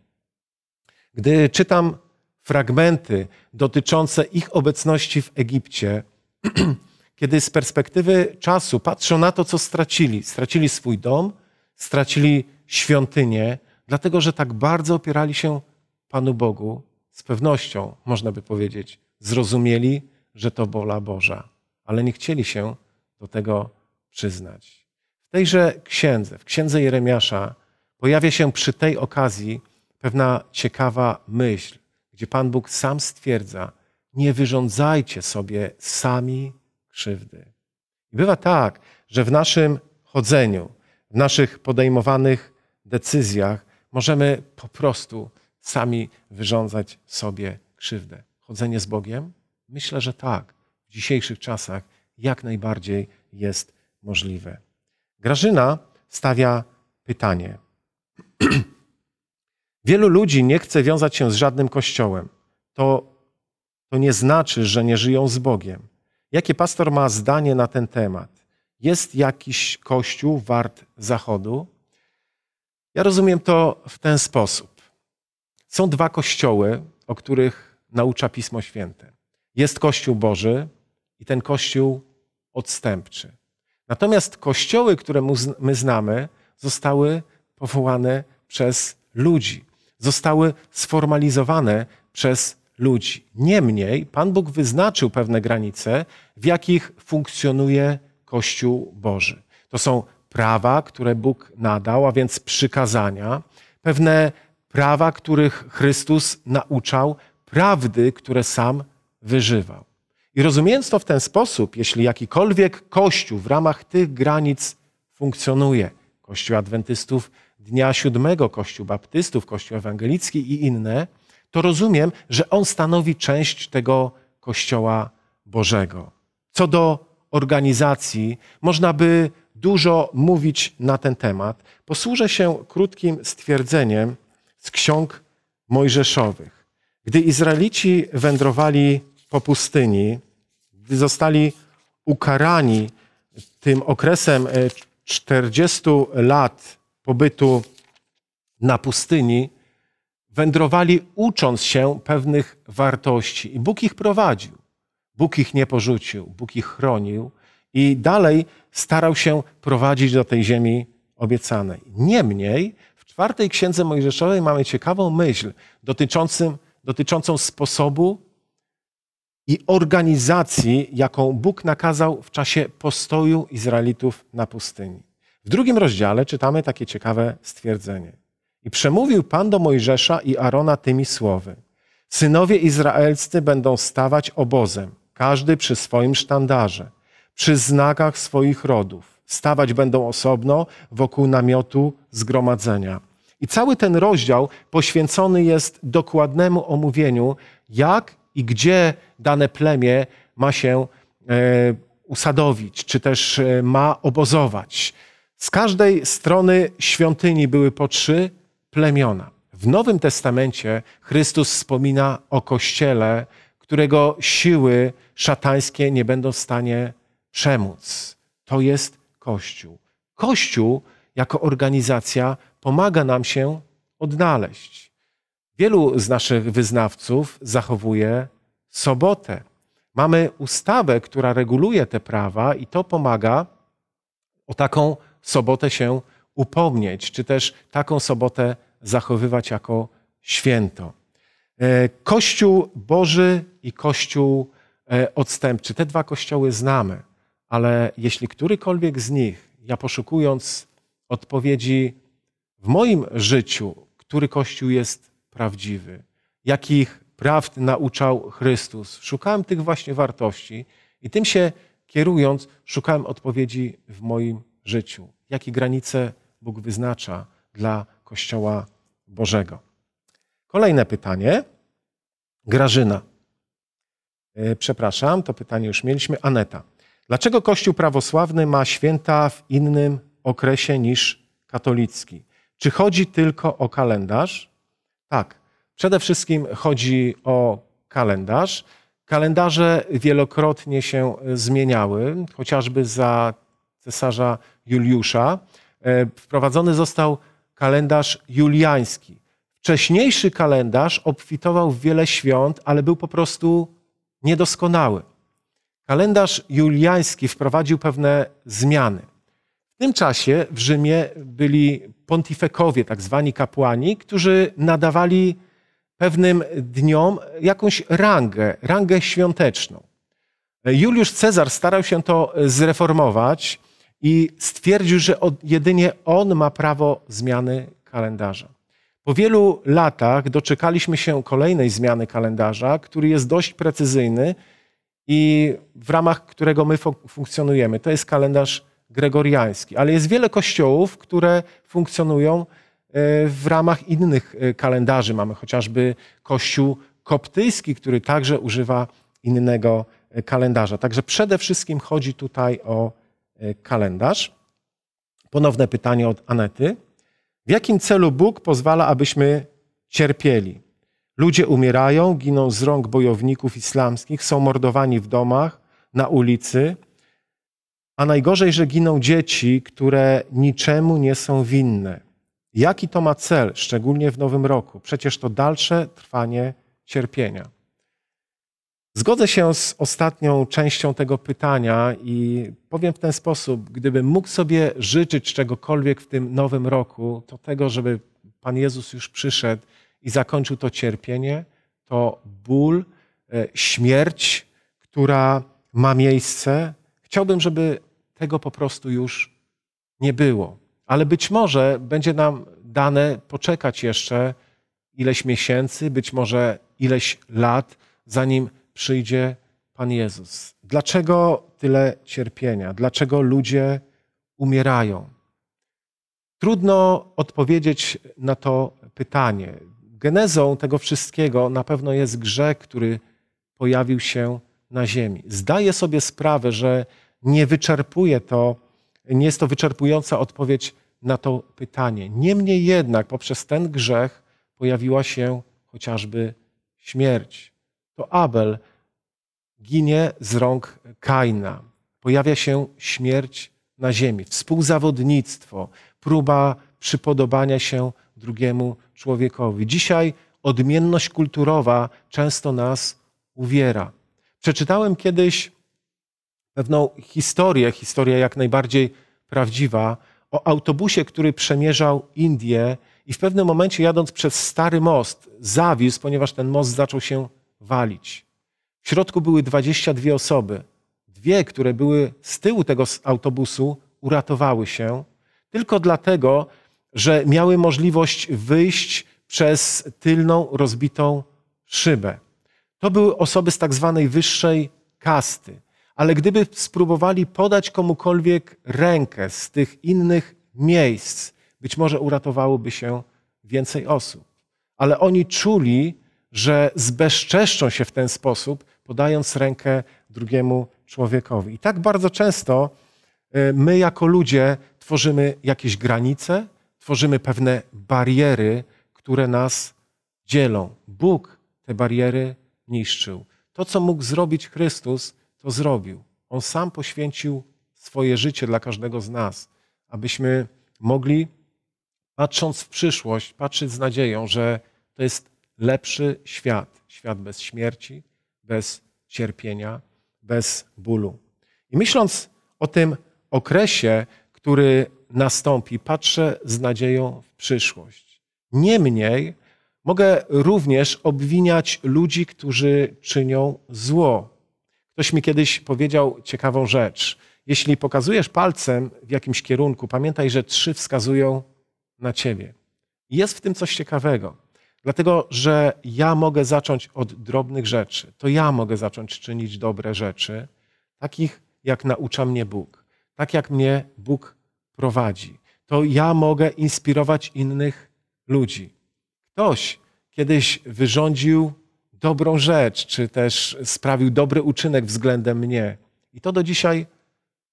Gdy czytam fragmenty dotyczące ich obecności w Egipcie, kiedy z perspektywy czasu patrzą na to, co stracili. Stracili swój dom, stracili świątynię, dlatego że tak bardzo opierali się Panu Bogu, z pewnością, można by powiedzieć, zrozumieli, że to bola Boża, ale nie chcieli się do tego przyznać. W tejże księdze, w księdze Jeremiasza, pojawia się przy tej okazji pewna ciekawa myśl, gdzie Pan Bóg sam stwierdza: Nie wyrządzajcie sobie sami krzywdy. I bywa tak, że w naszym chodzeniu, w naszych podejmowanych decyzjach możemy po prostu sami wyrządzać sobie krzywdę. Chodzenie z Bogiem? Myślę, że tak. W dzisiejszych czasach jak najbardziej jest możliwe. Grażyna stawia pytanie. Wielu ludzi nie chce wiązać się z żadnym kościołem. To, to nie znaczy, że nie żyją z Bogiem. Jakie pastor ma zdanie na ten temat? Jest jakiś kościół wart zachodu? Ja rozumiem to w ten sposób. Są dwa kościoły, o których naucza Pismo Święte. Jest Kościół Boży i ten Kościół odstępczy. Natomiast kościoły, które my znamy, zostały powołane przez ludzi, zostały sformalizowane przez ludzi. Niemniej Pan Bóg wyznaczył pewne granice, w jakich funkcjonuje Kościół Boży. To są prawa, które Bóg nadał, a więc przykazania, pewne prawa, których Chrystus nauczał, prawdy, które sam wyżywał. I rozumiejąc to w ten sposób, jeśli jakikolwiek Kościół w ramach tych granic funkcjonuje, Kościół Adwentystów Dnia Siódmego, Kościół Baptystów, Kościół Ewangelicki i inne, to rozumiem, że on stanowi część tego Kościoła Bożego. Co do organizacji, można by dużo mówić na ten temat. Posłużę się krótkim stwierdzeniem z ksiąg mojżeszowych. Gdy Izraelici wędrowali po pustyni, gdy zostali ukarani tym okresem 40 e, lat pobytu na pustyni, wędrowali ucząc się pewnych wartości. I Bóg ich prowadził. Bóg ich nie porzucił, Bóg ich chronił i dalej starał się prowadzić do tej ziemi obiecanej. Niemniej czwartej księdze Mojżeszowej mamy ciekawą myśl dotyczącą, dotyczącą sposobu i organizacji, jaką Bóg nakazał w czasie postoju Izraelitów na pustyni. W drugim rozdziale czytamy takie ciekawe stwierdzenie. I przemówił Pan do Mojżesza i Arona tymi słowy: Synowie izraelscy będą stawać obozem, każdy przy swoim sztandarze, przy znakach swoich rodów. Stawać będą osobno wokół namiotu zgromadzenia. I cały ten rozdział poświęcony jest dokładnemu omówieniu, jak i gdzie dane plemię ma się e, usadowić, czy też e, ma obozować. Z każdej strony świątyni były po trzy plemiona. W Nowym Testamencie Chrystus wspomina o kościele, którego siły szatańskie nie będą w stanie przemóc. To jest Kościół. Kościół jako organizacja pomaga nam się odnaleźć. Wielu z naszych wyznawców zachowuje sobotę. Mamy ustawę, która reguluje te prawa, i to pomaga o taką sobotę się upomnieć, czy też taką sobotę zachowywać jako święto. E, Kościół Boży i Kościół e, odstępczy. Te dwa kościoły znamy, ale jeśli którykolwiek z nich, ja poszukując odpowiedzi w moim życiu, który Kościół jest prawdziwy, jakich prawd nauczał Chrystus. Szukałem tych właśnie wartości i tym się kierując, szukałem odpowiedzi w moim życiu. Jakie granice Bóg wyznacza dla Kościoła Bożego? Kolejne pytanie. Grażyna. E, przepraszam, to pytanie już mieliśmy. Aneta. Dlaczego Kościół prawosławny ma święta w innym okresie niż katolicki? Czy chodzi tylko o kalendarz? Tak. Przede wszystkim chodzi o kalendarz. Kalendarze wielokrotnie się e, zmieniały, chociażby za cesarza Juliusza. E, wprowadzony został kalendarz juliański. Wcześniejszy kalendarz obfitował w wiele świąt, ale był po prostu niedoskonały. Kalendarz juliański wprowadził pewne zmiany. W tym czasie w Rzymie byli pontifekowie, tak zwani kapłani, którzy nadawali pewnym dniom jakąś rangę, rangę świąteczną. Juliusz Cezar starał się to zreformować i stwierdził, że jedynie on ma prawo zmiany kalendarza. Po wielu latach doczekaliśmy się kolejnej zmiany kalendarza, który jest dość precyzyjny i w ramach którego my funkcjonujemy. To jest kalendarz gregoriański, ale jest wiele kościołów, które funkcjonują e, w ramach innych e, kalendarzy. Mamy chociażby Kościół koptyjski, który także używa innego e, kalendarza. Także przede wszystkim chodzi tutaj o kalendarz. Ponowne pytanie od Anety. W jakim celu Bóg pozwala, abyśmy cierpieli? Ludzie umierają, giną z rąk bojowników islamskich, są mordowani w domach, na ulicy. A najgorzej, że giną dzieci, które niczemu nie są winne. Jaki to ma cel, szczególnie w nowym roku? Przecież to dalsze trwanie cierpienia. Zgodzę się z ostatnią częścią tego pytania i powiem w ten sposób: gdybym mógł sobie życzyć czegokolwiek w tym nowym roku, to tego, żeby Pan Jezus już przyszedł i zakończył to cierpienie, to ból, e, śmierć, która ma miejsce. Chciałbym, żeby tego po prostu już nie było. Ale być może będzie nam dane poczekać jeszcze ileś miesięcy, być może ileś lat, zanim przyjdzie Pan Jezus. Dlaczego tyle cierpienia? Dlaczego ludzie umierają? Trudno odpowiedzieć na to pytanie. Genezą tego wszystkiego na pewno jest grzech, który pojawił się na ziemi. Zdaję sobie sprawę, że nie wyczerpuje to, nie jest to wyczerpująca odpowiedź na to pytanie. Niemniej jednak poprzez ten grzech pojawiła się chociażby śmierć. To Abel ginie z rąk Kaina. Pojawia się śmierć na ziemi, współzawodnictwo, próba przypodobania się drugiemu człowiekowi. Dzisiaj odmienność kulturowa często nas uwiera. Przeczytałem kiedyś pewną historię, historia jak najbardziej prawdziwa, o autobusie, który przemierzał Indię i w pewnym momencie jadąc przez stary most zawisł, ponieważ ten most zaczął się walić. W środku były 22 osoby. Dwie, które były z tyłu tego autobusu, uratowały się tylko dlatego, że miały możliwość wyjść przez tylną, rozbitą szybę. To były osoby z tak zwanej wyższej kasty ale gdyby spróbowali podać komukolwiek rękę z tych innych miejsc, być może uratowałoby się więcej osób. Ale oni czuli, że zbezczeszczą się w ten sposób, podając rękę drugiemu człowiekowi. I tak bardzo często e, my, jako ludzie, tworzymy jakieś granice, tworzymy pewne bariery, które nas dzielą. Bóg te bariery niszczył. To, co mógł zrobić Chrystus, to zrobił. On sam poświęcił swoje życie dla każdego z nas, abyśmy mogli, patrząc w przyszłość, patrzeć z nadzieją, że to jest lepszy świat. Świat bez śmierci, bez cierpienia, bez bólu. I myśląc o tym okresie, który nastąpi, patrzę z nadzieją w przyszłość. Niemniej mogę również obwiniać ludzi, którzy czynią zło, Ktoś mi kiedyś powiedział ciekawą rzecz. Jeśli pokazujesz palcem w jakimś kierunku, pamiętaj, że trzy wskazują na ciebie. Jest w tym coś ciekawego, dlatego że ja mogę zacząć od drobnych rzeczy. To ja mogę zacząć czynić dobre rzeczy, takich jak naucza mnie Bóg, tak jak mnie Bóg prowadzi. To ja mogę inspirować innych ludzi. Ktoś kiedyś wyrządził dobrą rzecz, czy też sprawił dobry uczynek względem mnie. I to do dzisiaj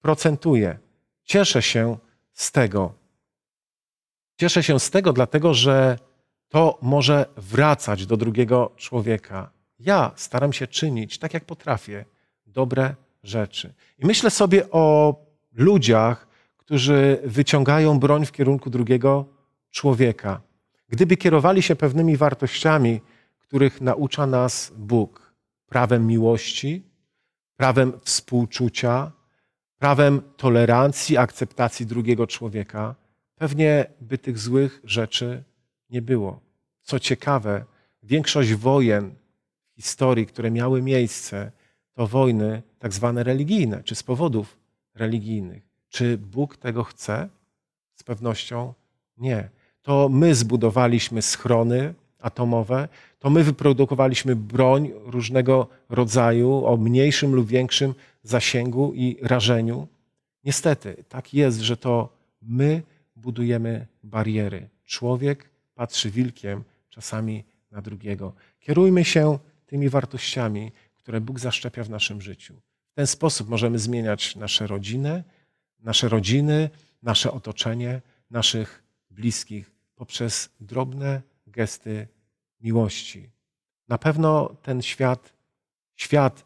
procentuje. Cieszę się z tego. Cieszę się z tego, dlatego że to może wracać do drugiego człowieka. Ja staram się czynić tak, jak potrafię, dobre rzeczy. I myślę sobie o ludziach, którzy wyciągają broń w kierunku drugiego człowieka. Gdyby kierowali się pewnymi wartościami, których naucza nas Bóg prawem miłości, prawem współczucia, prawem tolerancji, akceptacji drugiego człowieka, pewnie by tych złych rzeczy nie było. Co ciekawe, większość wojen w historii, które miały miejsce, to wojny tak zwane religijne, czy z powodów religijnych. Czy Bóg tego chce? Z pewnością nie. To my zbudowaliśmy schrony atomowe, to my wyprodukowaliśmy broń różnego rodzaju o mniejszym lub większym zasięgu i rażeniu. Niestety, tak jest, że to my budujemy bariery. Człowiek patrzy wilkiem czasami na drugiego. Kierujmy się tymi wartościami, które Bóg zaszczepia w naszym życiu. W ten sposób możemy zmieniać nasze rodziny, nasze rodziny, nasze otoczenie, naszych bliskich poprzez drobne gesty miłości. Na pewno ten świat, świat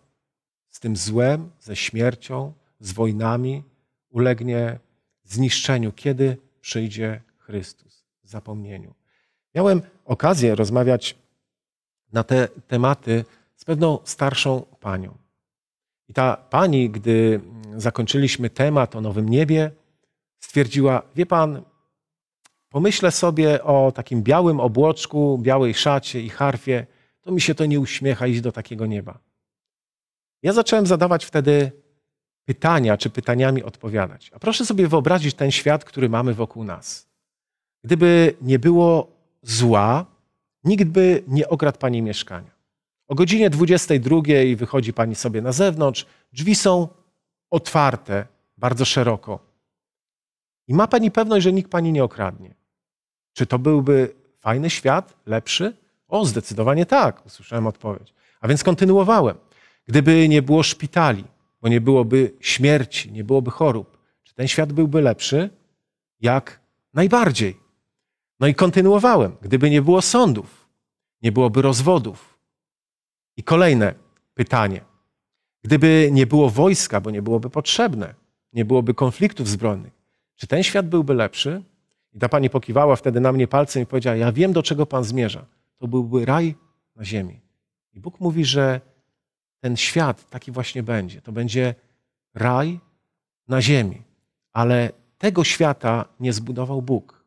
z tym złem, ze śmiercią, z wojnami, ulegnie zniszczeniu, kiedy przyjdzie Chrystus, zapomnieniu. Miałem okazję rozmawiać na te tematy z pewną starszą panią. I ta pani, gdy zakończyliśmy temat o nowym niebie, stwierdziła: Wie pan, pomyślę sobie o takim białym obłoczku, białej szacie i harfie, to mi się to nie uśmiecha iść do takiego nieba. Ja zacząłem zadawać wtedy pytania, czy pytaniami odpowiadać. A proszę sobie wyobrazić ten świat, który mamy wokół nas. Gdyby nie było zła, nikt by nie okradł pani mieszkania. O godzinie 22 wychodzi pani sobie na zewnątrz, drzwi są otwarte bardzo szeroko. I ma pani pewność, że nikt pani nie okradnie. Czy to byłby fajny świat, lepszy? O, zdecydowanie tak, usłyszałem odpowiedź. A więc kontynuowałem. Gdyby nie było szpitali, bo nie byłoby śmierci, nie byłoby chorób, czy ten świat byłby lepszy? Jak najbardziej. No i kontynuowałem. Gdyby nie było sądów, nie byłoby rozwodów. I kolejne pytanie. Gdyby nie było wojska, bo nie byłoby potrzebne, nie byłoby konfliktów zbrojnych, czy ten świat byłby lepszy? I ta pani pokiwała wtedy na mnie palcem i powiedziała: Ja wiem, do czego pan zmierza. To byłby raj na ziemi. I Bóg mówi, że ten świat taki właśnie będzie. To będzie raj na ziemi. Ale tego świata nie zbudował Bóg.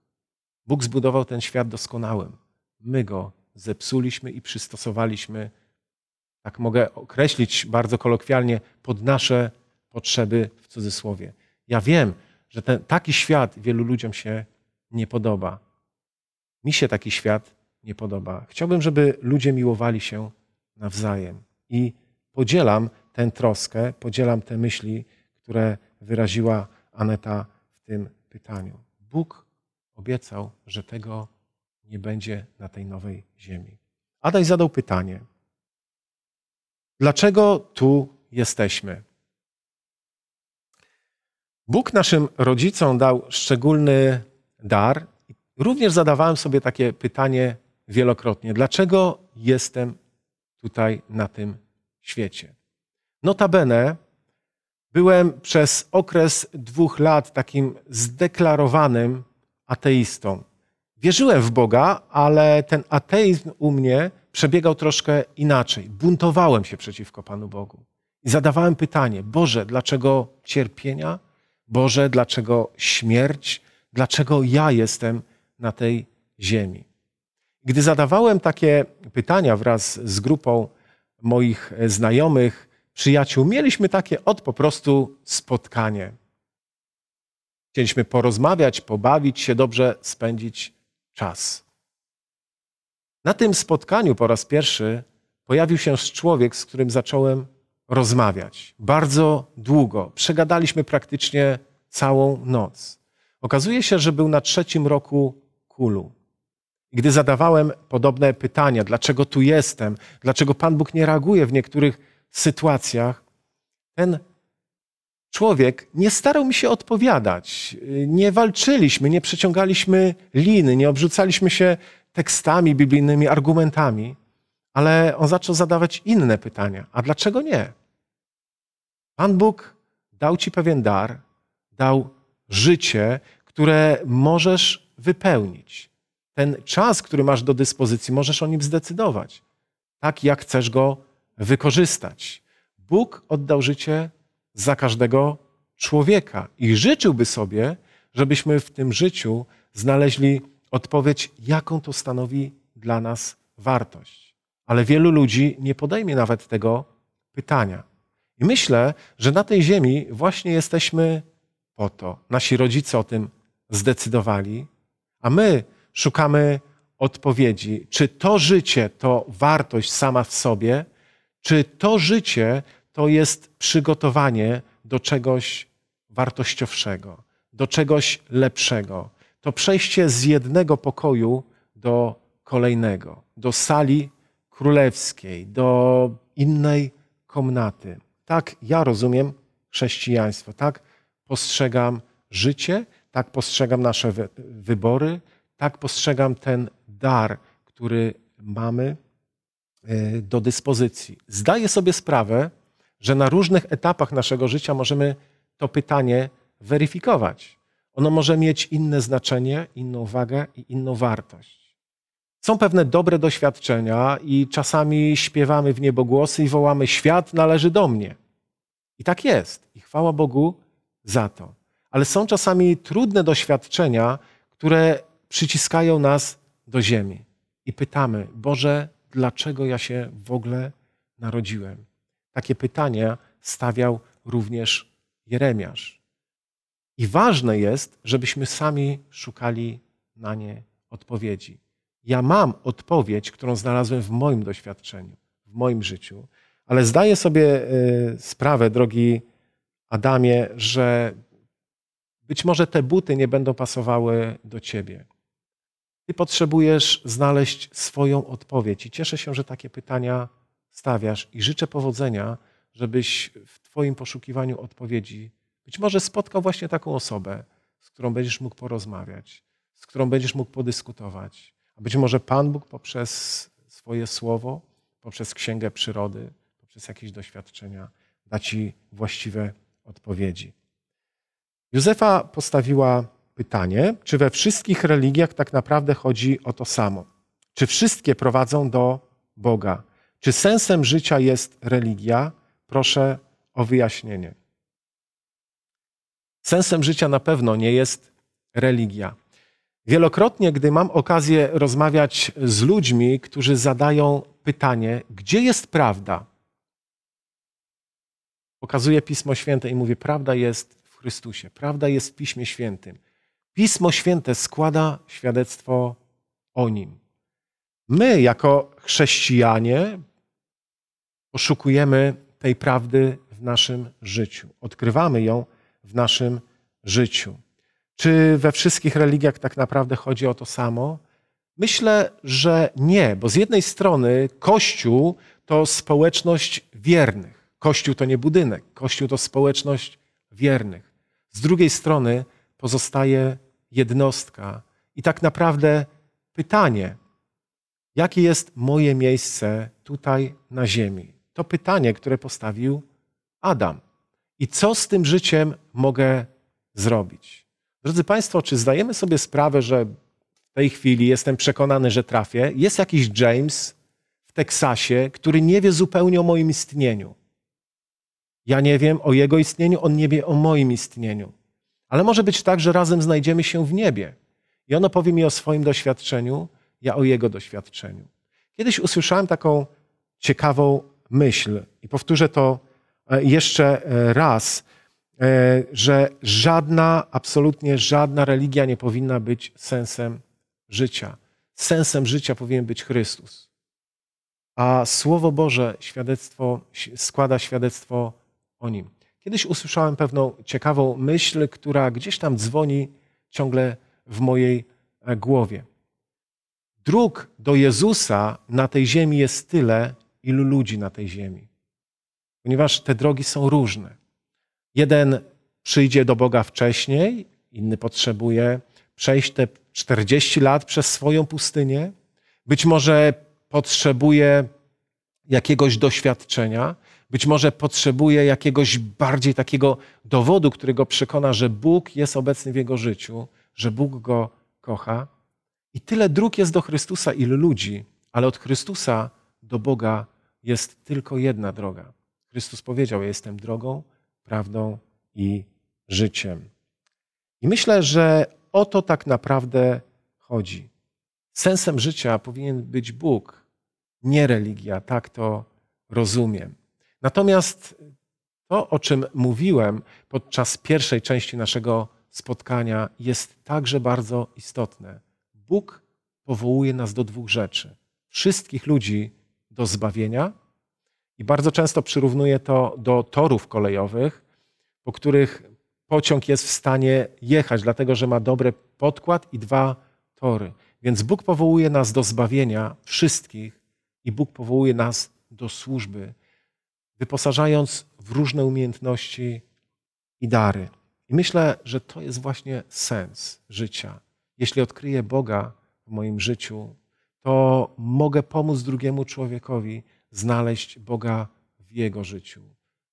Bóg zbudował ten świat doskonałym. My go zepsuliśmy i przystosowaliśmy, tak mogę określić bardzo kolokwialnie, pod nasze potrzeby w cudzysłowie. Ja wiem, że ten, taki świat wielu ludziom się nie podoba. Mi się taki świat nie podoba. Chciałbym, żeby ludzie miłowali się nawzajem. I podzielam tę troskę, podzielam te myśli, które wyraziła Aneta w tym pytaniu. Bóg obiecał, że tego nie będzie na tej nowej ziemi. Adaj zadał pytanie: Dlaczego tu jesteśmy? Bóg naszym rodzicom dał szczególny dar. Również zadawałem sobie takie pytanie wielokrotnie: dlaczego jestem tutaj na tym świecie? Notabene, byłem przez okres dwóch lat takim zdeklarowanym ateistą. Wierzyłem w Boga, ale ten ateizm u mnie przebiegał troszkę inaczej. Buntowałem się przeciwko Panu Bogu i zadawałem pytanie: Boże, dlaczego cierpienia? Boże, dlaczego śmierć? Dlaczego ja jestem na tej ziemi? Gdy zadawałem takie pytania wraz z grupą moich znajomych, przyjaciół, mieliśmy takie od po prostu spotkanie. Chcieliśmy porozmawiać, pobawić się, dobrze spędzić czas. Na tym spotkaniu po raz pierwszy pojawił się człowiek, z którym zacząłem rozmawiać. Bardzo długo. Przegadaliśmy praktycznie całą noc. Okazuje się, że był na trzecim roku kulu. I gdy zadawałem podobne pytania, dlaczego tu jestem, dlaczego Pan Bóg nie reaguje w niektórych sytuacjach, ten człowiek nie starał mi się odpowiadać. Nie walczyliśmy, nie przeciągaliśmy liny, nie obrzucaliśmy się tekstami biblijnymi, argumentami, ale on zaczął zadawać inne pytania. A dlaczego nie? Pan Bóg dał ci pewien dar, dał życie, które możesz wypełnić. Ten czas, który masz do dyspozycji, możesz o nim zdecydować, tak jak chcesz go wykorzystać. Bóg oddał życie za każdego człowieka i życzyłby sobie, żebyśmy w tym życiu znaleźli odpowiedź, jaką to stanowi dla nas wartość. Ale wielu ludzi nie podejmie nawet tego pytania. I myślę, że na tej ziemi właśnie jesteśmy po to. Nasi rodzice o tym zdecydowali, a my szukamy odpowiedzi, czy to życie to wartość sama w sobie, czy to życie to jest przygotowanie do czegoś wartościowszego, do czegoś lepszego. To przejście z jednego pokoju do kolejnego, do sali królewskiej, do innej komnaty. Tak ja rozumiem chrześcijaństwo, tak postrzegam życie, tak postrzegam nasze wybory, tak postrzegam ten dar, który mamy e, do dyspozycji. Zdaję sobie sprawę, że na różnych etapach naszego życia możemy to pytanie weryfikować. Ono może mieć inne znaczenie, inną wagę i inną wartość. Są pewne dobre doświadczenia i czasami śpiewamy w niebogłosy i wołamy: Świat należy do mnie. I tak jest. I chwała Bogu za to. Ale są czasami trudne doświadczenia, które przyciskają nas do ziemi. I pytamy, Boże, dlaczego ja się w ogóle narodziłem? Takie pytania stawiał również Jeremiasz. I ważne jest, żebyśmy sami szukali na nie odpowiedzi. Ja mam odpowiedź, którą znalazłem w moim doświadczeniu, w moim życiu, ale zdaję sobie y, sprawę, drogi Adamie, że być może te buty nie będą pasowały do ciebie. Ty potrzebujesz znaleźć swoją odpowiedź i cieszę się, że takie pytania stawiasz i życzę powodzenia, żebyś w Twoim poszukiwaniu odpowiedzi być może spotkał właśnie taką osobę, z którą będziesz mógł porozmawiać, z którą będziesz mógł podyskutować. A być może Pan Bóg poprzez swoje słowo, poprzez Księgę Przyrody, przez jakieś doświadczenia da ci właściwe odpowiedzi. Józefa postawiła pytanie, czy we wszystkich religiach tak naprawdę chodzi o to samo? Czy wszystkie prowadzą do Boga? Czy sensem życia jest religia? Proszę o wyjaśnienie. Sensem życia na pewno nie jest religia. Wielokrotnie, gdy mam okazję rozmawiać z ludźmi, którzy zadają pytanie, gdzie jest prawda, pokazuję Pismo Święte i mówię, prawda jest w Chrystusie, prawda jest w Piśmie Świętym. Pismo Święte składa świadectwo o Nim. My, jako chrześcijanie, poszukujemy tej prawdy w naszym życiu. Odkrywamy ją w naszym życiu. Czy we wszystkich religiach tak naprawdę chodzi o to samo? Myślę, że nie, bo z jednej strony Kościół to społeczność wiernych. Kościół to nie budynek, Kościół to społeczność wiernych. Z drugiej strony pozostaje jednostka i tak naprawdę pytanie, jakie jest moje miejsce tutaj na ziemi? To pytanie, które postawił Adam. I co z tym życiem mogę zrobić? Drodzy Państwo, czy zdajemy sobie sprawę, że w tej chwili jestem przekonany, że trafię? Jest jakiś James w Teksasie, który nie wie zupełnie o moim istnieniu. Ja nie wiem o Jego istnieniu, On nie wie o moim istnieniu. Ale może być tak, że razem znajdziemy się w niebie i on opowie mi o swoim doświadczeniu, ja o Jego doświadczeniu. Kiedyś usłyszałem taką ciekawą myśl i powtórzę to e, jeszcze e, raz, e, że żadna, absolutnie żadna religia nie powinna być sensem życia. Sensem życia powinien być Chrystus. A Słowo Boże świadectwo, składa świadectwo o nim. Kiedyś usłyszałem pewną ciekawą myśl, która gdzieś tam dzwoni ciągle w mojej e, głowie. Dróg do Jezusa na tej ziemi jest tyle, ilu ludzi na tej ziemi, ponieważ te drogi są różne. Jeden przyjdzie do Boga wcześniej, inny potrzebuje przejść te 40 lat przez swoją pustynię, być może potrzebuje jakiegoś doświadczenia, być może potrzebuje jakiegoś bardziej takiego dowodu, który go przekona, że Bóg jest obecny w jego życiu, że Bóg go kocha. I tyle dróg jest do Chrystusa, ilu ludzi, ale od Chrystusa do Boga jest tylko jedna droga. Chrystus powiedział: ja Jestem drogą, prawdą i życiem. I myślę, że o to tak naprawdę chodzi. Sensem życia powinien być Bóg, nie religia. Tak to rozumiem. Natomiast to, o czym mówiłem podczas pierwszej części naszego spotkania, jest także bardzo istotne. Bóg powołuje nas do dwóch rzeczy: wszystkich ludzi do zbawienia, i bardzo często przyrównuje to do torów kolejowych, po których pociąg jest w stanie jechać, dlatego że ma dobry podkład i dwa tory. Więc Bóg powołuje nas do zbawienia wszystkich i Bóg powołuje nas do służby wyposażając w różne umiejętności i dary. I myślę, że to jest właśnie sens życia. Jeśli odkryję Boga w moim życiu, to mogę pomóc drugiemu człowiekowi znaleźć Boga w jego życiu.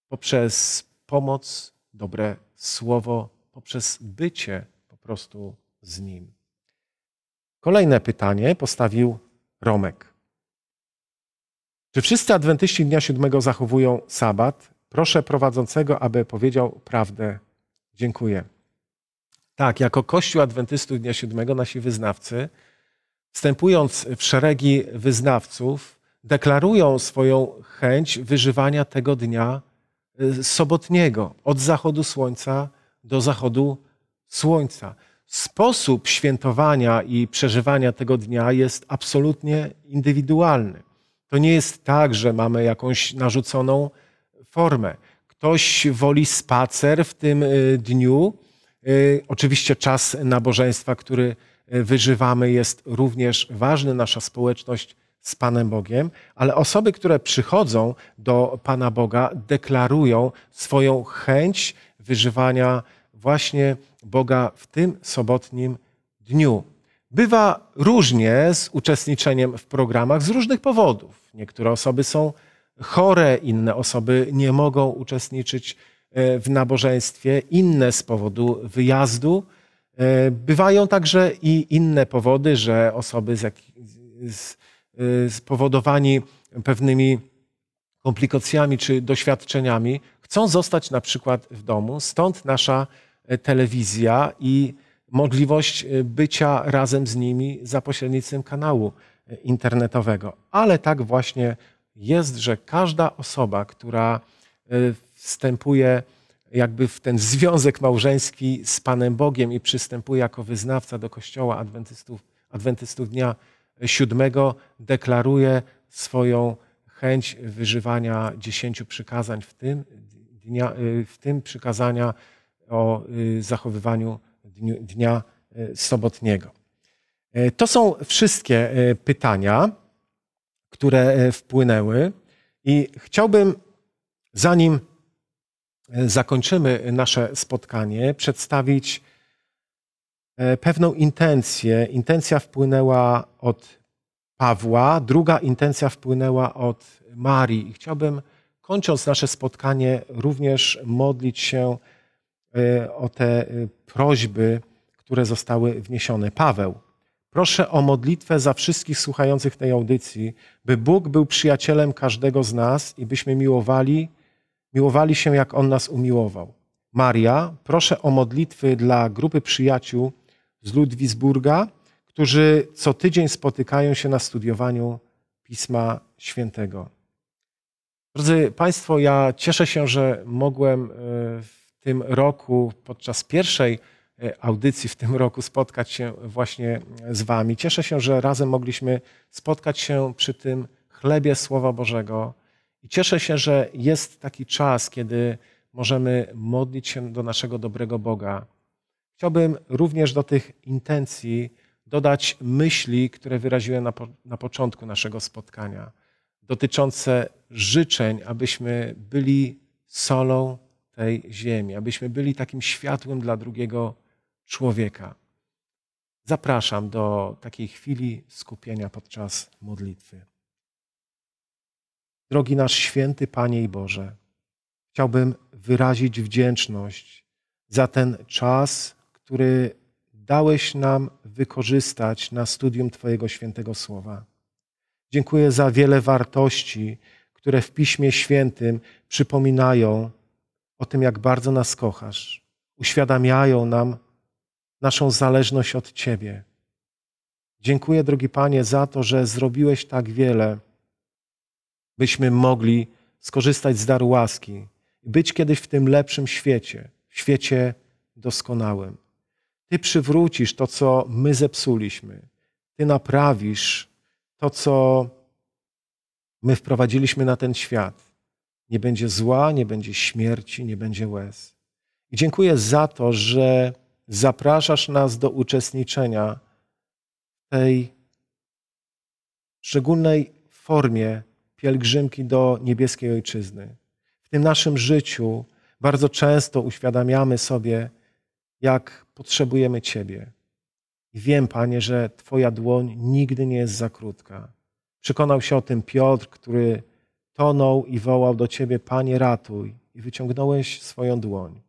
Poprzez pomoc, dobre słowo, poprzez bycie po prostu z nim. Kolejne pytanie postawił Romek że wszyscy adwentyści dnia siódmego zachowują sabat. Proszę prowadzącego, aby powiedział prawdę. Dziękuję. Tak, jako Kościół Adwentystów Dnia Siódmego nasi wyznawcy, wstępując w szeregi wyznawców, deklarują swoją chęć wyżywania tego dnia y, sobotniego, od zachodu słońca do zachodu słońca. Sposób świętowania i przeżywania tego dnia jest absolutnie indywidualny. To nie jest tak, że mamy jakąś narzuconą formę. Ktoś woli spacer w tym y, dniu. Y, oczywiście czas nabożeństwa, który y, wyżywamy, jest również ważny. Nasza społeczność z Panem Bogiem, ale osoby, które przychodzą do Pana Boga, deklarują swoją chęć wyżywania właśnie Boga w tym sobotnim dniu. Bywa różnie z uczestniczeniem w programach z różnych powodów. Niektóre osoby są chore, inne osoby nie mogą uczestniczyć e, w nabożeństwie, inne z powodu wyjazdu. E, bywają także i inne powody, że osoby z, z, e, pewnymi komplikacjami czy doświadczeniami chcą zostać na przykład w domu. Stąd nasza telewizja i możliwość y, bycia razem z nimi za pośrednictwem kanału y, internetowego. Ale tak właśnie jest, że każda osoba, która y, wstępuje jakby w ten związek małżeński z Panem Bogiem i przystępuje jako wyznawca do Kościoła Adwentystów, Adwentystów Dnia Siódmego, deklaruje swoją chęć wyżywania dziesięciu przykazań, w tym, dnia, w tym przykazania o zachowywaniu dniu, dnia e, sobotniego. E, to są wszystkie e, pytania, które wpłynęły i chciałbym, zanim zakończymy nasze spotkanie, przedstawić pewną intencję. Intencja wpłynęła od Pawła, druga intencja wpłynęła od Marii. I chciałbym, kończąc nasze spotkanie, również modlić się E, o te e, prośby, które zostały wniesione. Paweł, proszę o modlitwę za wszystkich słuchających tej audycji, by Bóg był przyjacielem każdego z nas i byśmy miłowali, miłowali się, jak On nas umiłował. Maria, proszę o modlitwy dla grupy przyjaciół z Ludwisburga, którzy co tydzień spotykają się na studiowaniu Pisma Świętego. Drodzy Państwo, ja cieszę się, że mogłem w e, tym roku, podczas pierwszej e, audycji w tym roku, spotkać się właśnie z Wami. Cieszę się, że razem mogliśmy spotkać się przy tym chlebie Słowa Bożego. I cieszę się, że jest taki czas, kiedy możemy modlić się do naszego dobrego Boga. Chciałbym również do tych intencji dodać myśli, które wyraziłem na, po, na początku naszego spotkania, dotyczące życzeń, abyśmy byli solą tej ziemi, abyśmy byli takim światłem dla drugiego człowieka. Zapraszam do takiej chwili skupienia podczas modlitwy. Drogi nasz święty Panie i Boże, chciałbym wyrazić wdzięczność za ten czas, który dałeś nam wykorzystać na studium Twojego świętego słowa. Dziękuję za wiele wartości, które w Piśmie Świętym przypominają o tym, jak bardzo nas kochasz. Uświadamiają nam naszą zależność od Ciebie. Dziękuję, drogi Panie, za to, że zrobiłeś tak wiele, byśmy mogli skorzystać z daru łaski i być kiedyś w tym lepszym świecie, w świecie doskonałym. Ty przywrócisz to, co my zepsuliśmy. Ty naprawisz to, co my wprowadziliśmy na ten świat. Nie będzie zła, nie będzie śmierci, nie będzie łez. I dziękuję za to, że zapraszasz nas do uczestniczenia w tej szczególnej formie pielgrzymki do niebieskiej ojczyzny. W tym naszym życiu bardzo często uświadamiamy sobie, jak potrzebujemy Ciebie. I wiem, Panie, że Twoja dłoń nigdy nie jest za krótka. Przekonał się o tym Piotr, który tonął i wołał do Ciebie, Panie ratuj, i wyciągnąłeś swoją dłoń.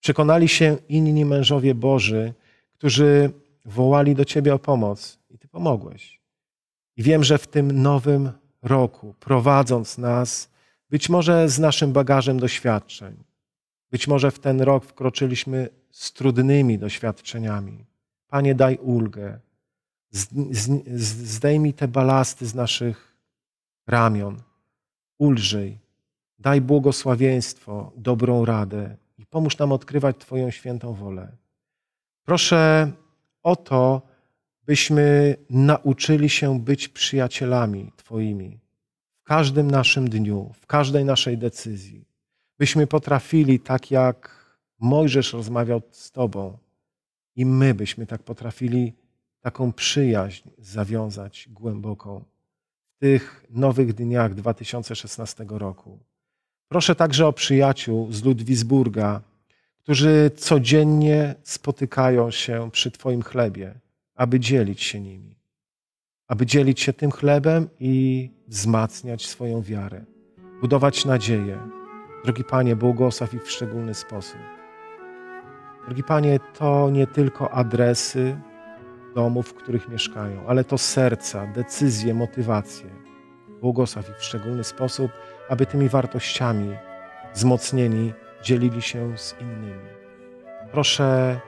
Przekonali się inni mężowie Boży, którzy wołali do Ciebie o pomoc i Ty pomogłeś. I wiem, że w tym nowym roku, prowadząc nas, być może z naszym bagażem doświadczeń, być może w ten rok wkroczyliśmy z trudnymi doświadczeniami. Panie, daj ulgę. zdejmij te balasty z naszych ramion ulżyj, daj błogosławieństwo, dobrą radę i pomóż nam odkrywać Twoją świętą wolę. Proszę o to, byśmy nauczyli się być przyjacielami Twoimi w każdym naszym dniu, w każdej naszej decyzji. Byśmy potrafili, tak jak Mojżesz rozmawiał z Tobą, i my byśmy tak potrafili taką przyjaźń zawiązać głęboką tych nowych dniach 2016 roku. Proszę także o przyjaciół z Ludwisburga, którzy codziennie spotykają się przy Twoim chlebie, aby dzielić się nimi, aby dzielić się tym chlebem i wzmacniać swoją wiarę, budować nadzieję. Drogi Panie, błogosław ich w szczególny sposób. Drogi Panie, to nie tylko adresy, domów, w których mieszkają, ale to serca, decyzje, motywacje. Błogosław ich w szczególny sposób, aby tymi wartościami wzmocnieni dzielili się z innymi. Proszę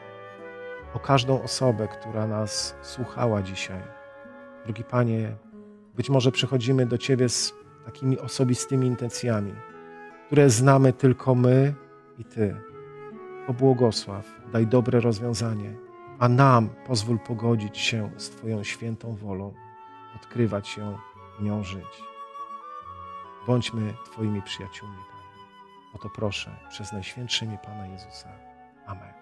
o każdą osobę, która nas słuchała dzisiaj. Drogi Panie, być może przychodzimy do Ciebie z takimi osobistymi intencjami, które znamy tylko my i Ty. błogosław, daj dobre rozwiązanie a nam pozwól pogodzić się z Twoją świętą wolą, odkrywać ją nią żyć. Bądźmy Twoimi przyjaciółmi, Panie. O to proszę przez najświętsze imię Pana Jezusa. Amen.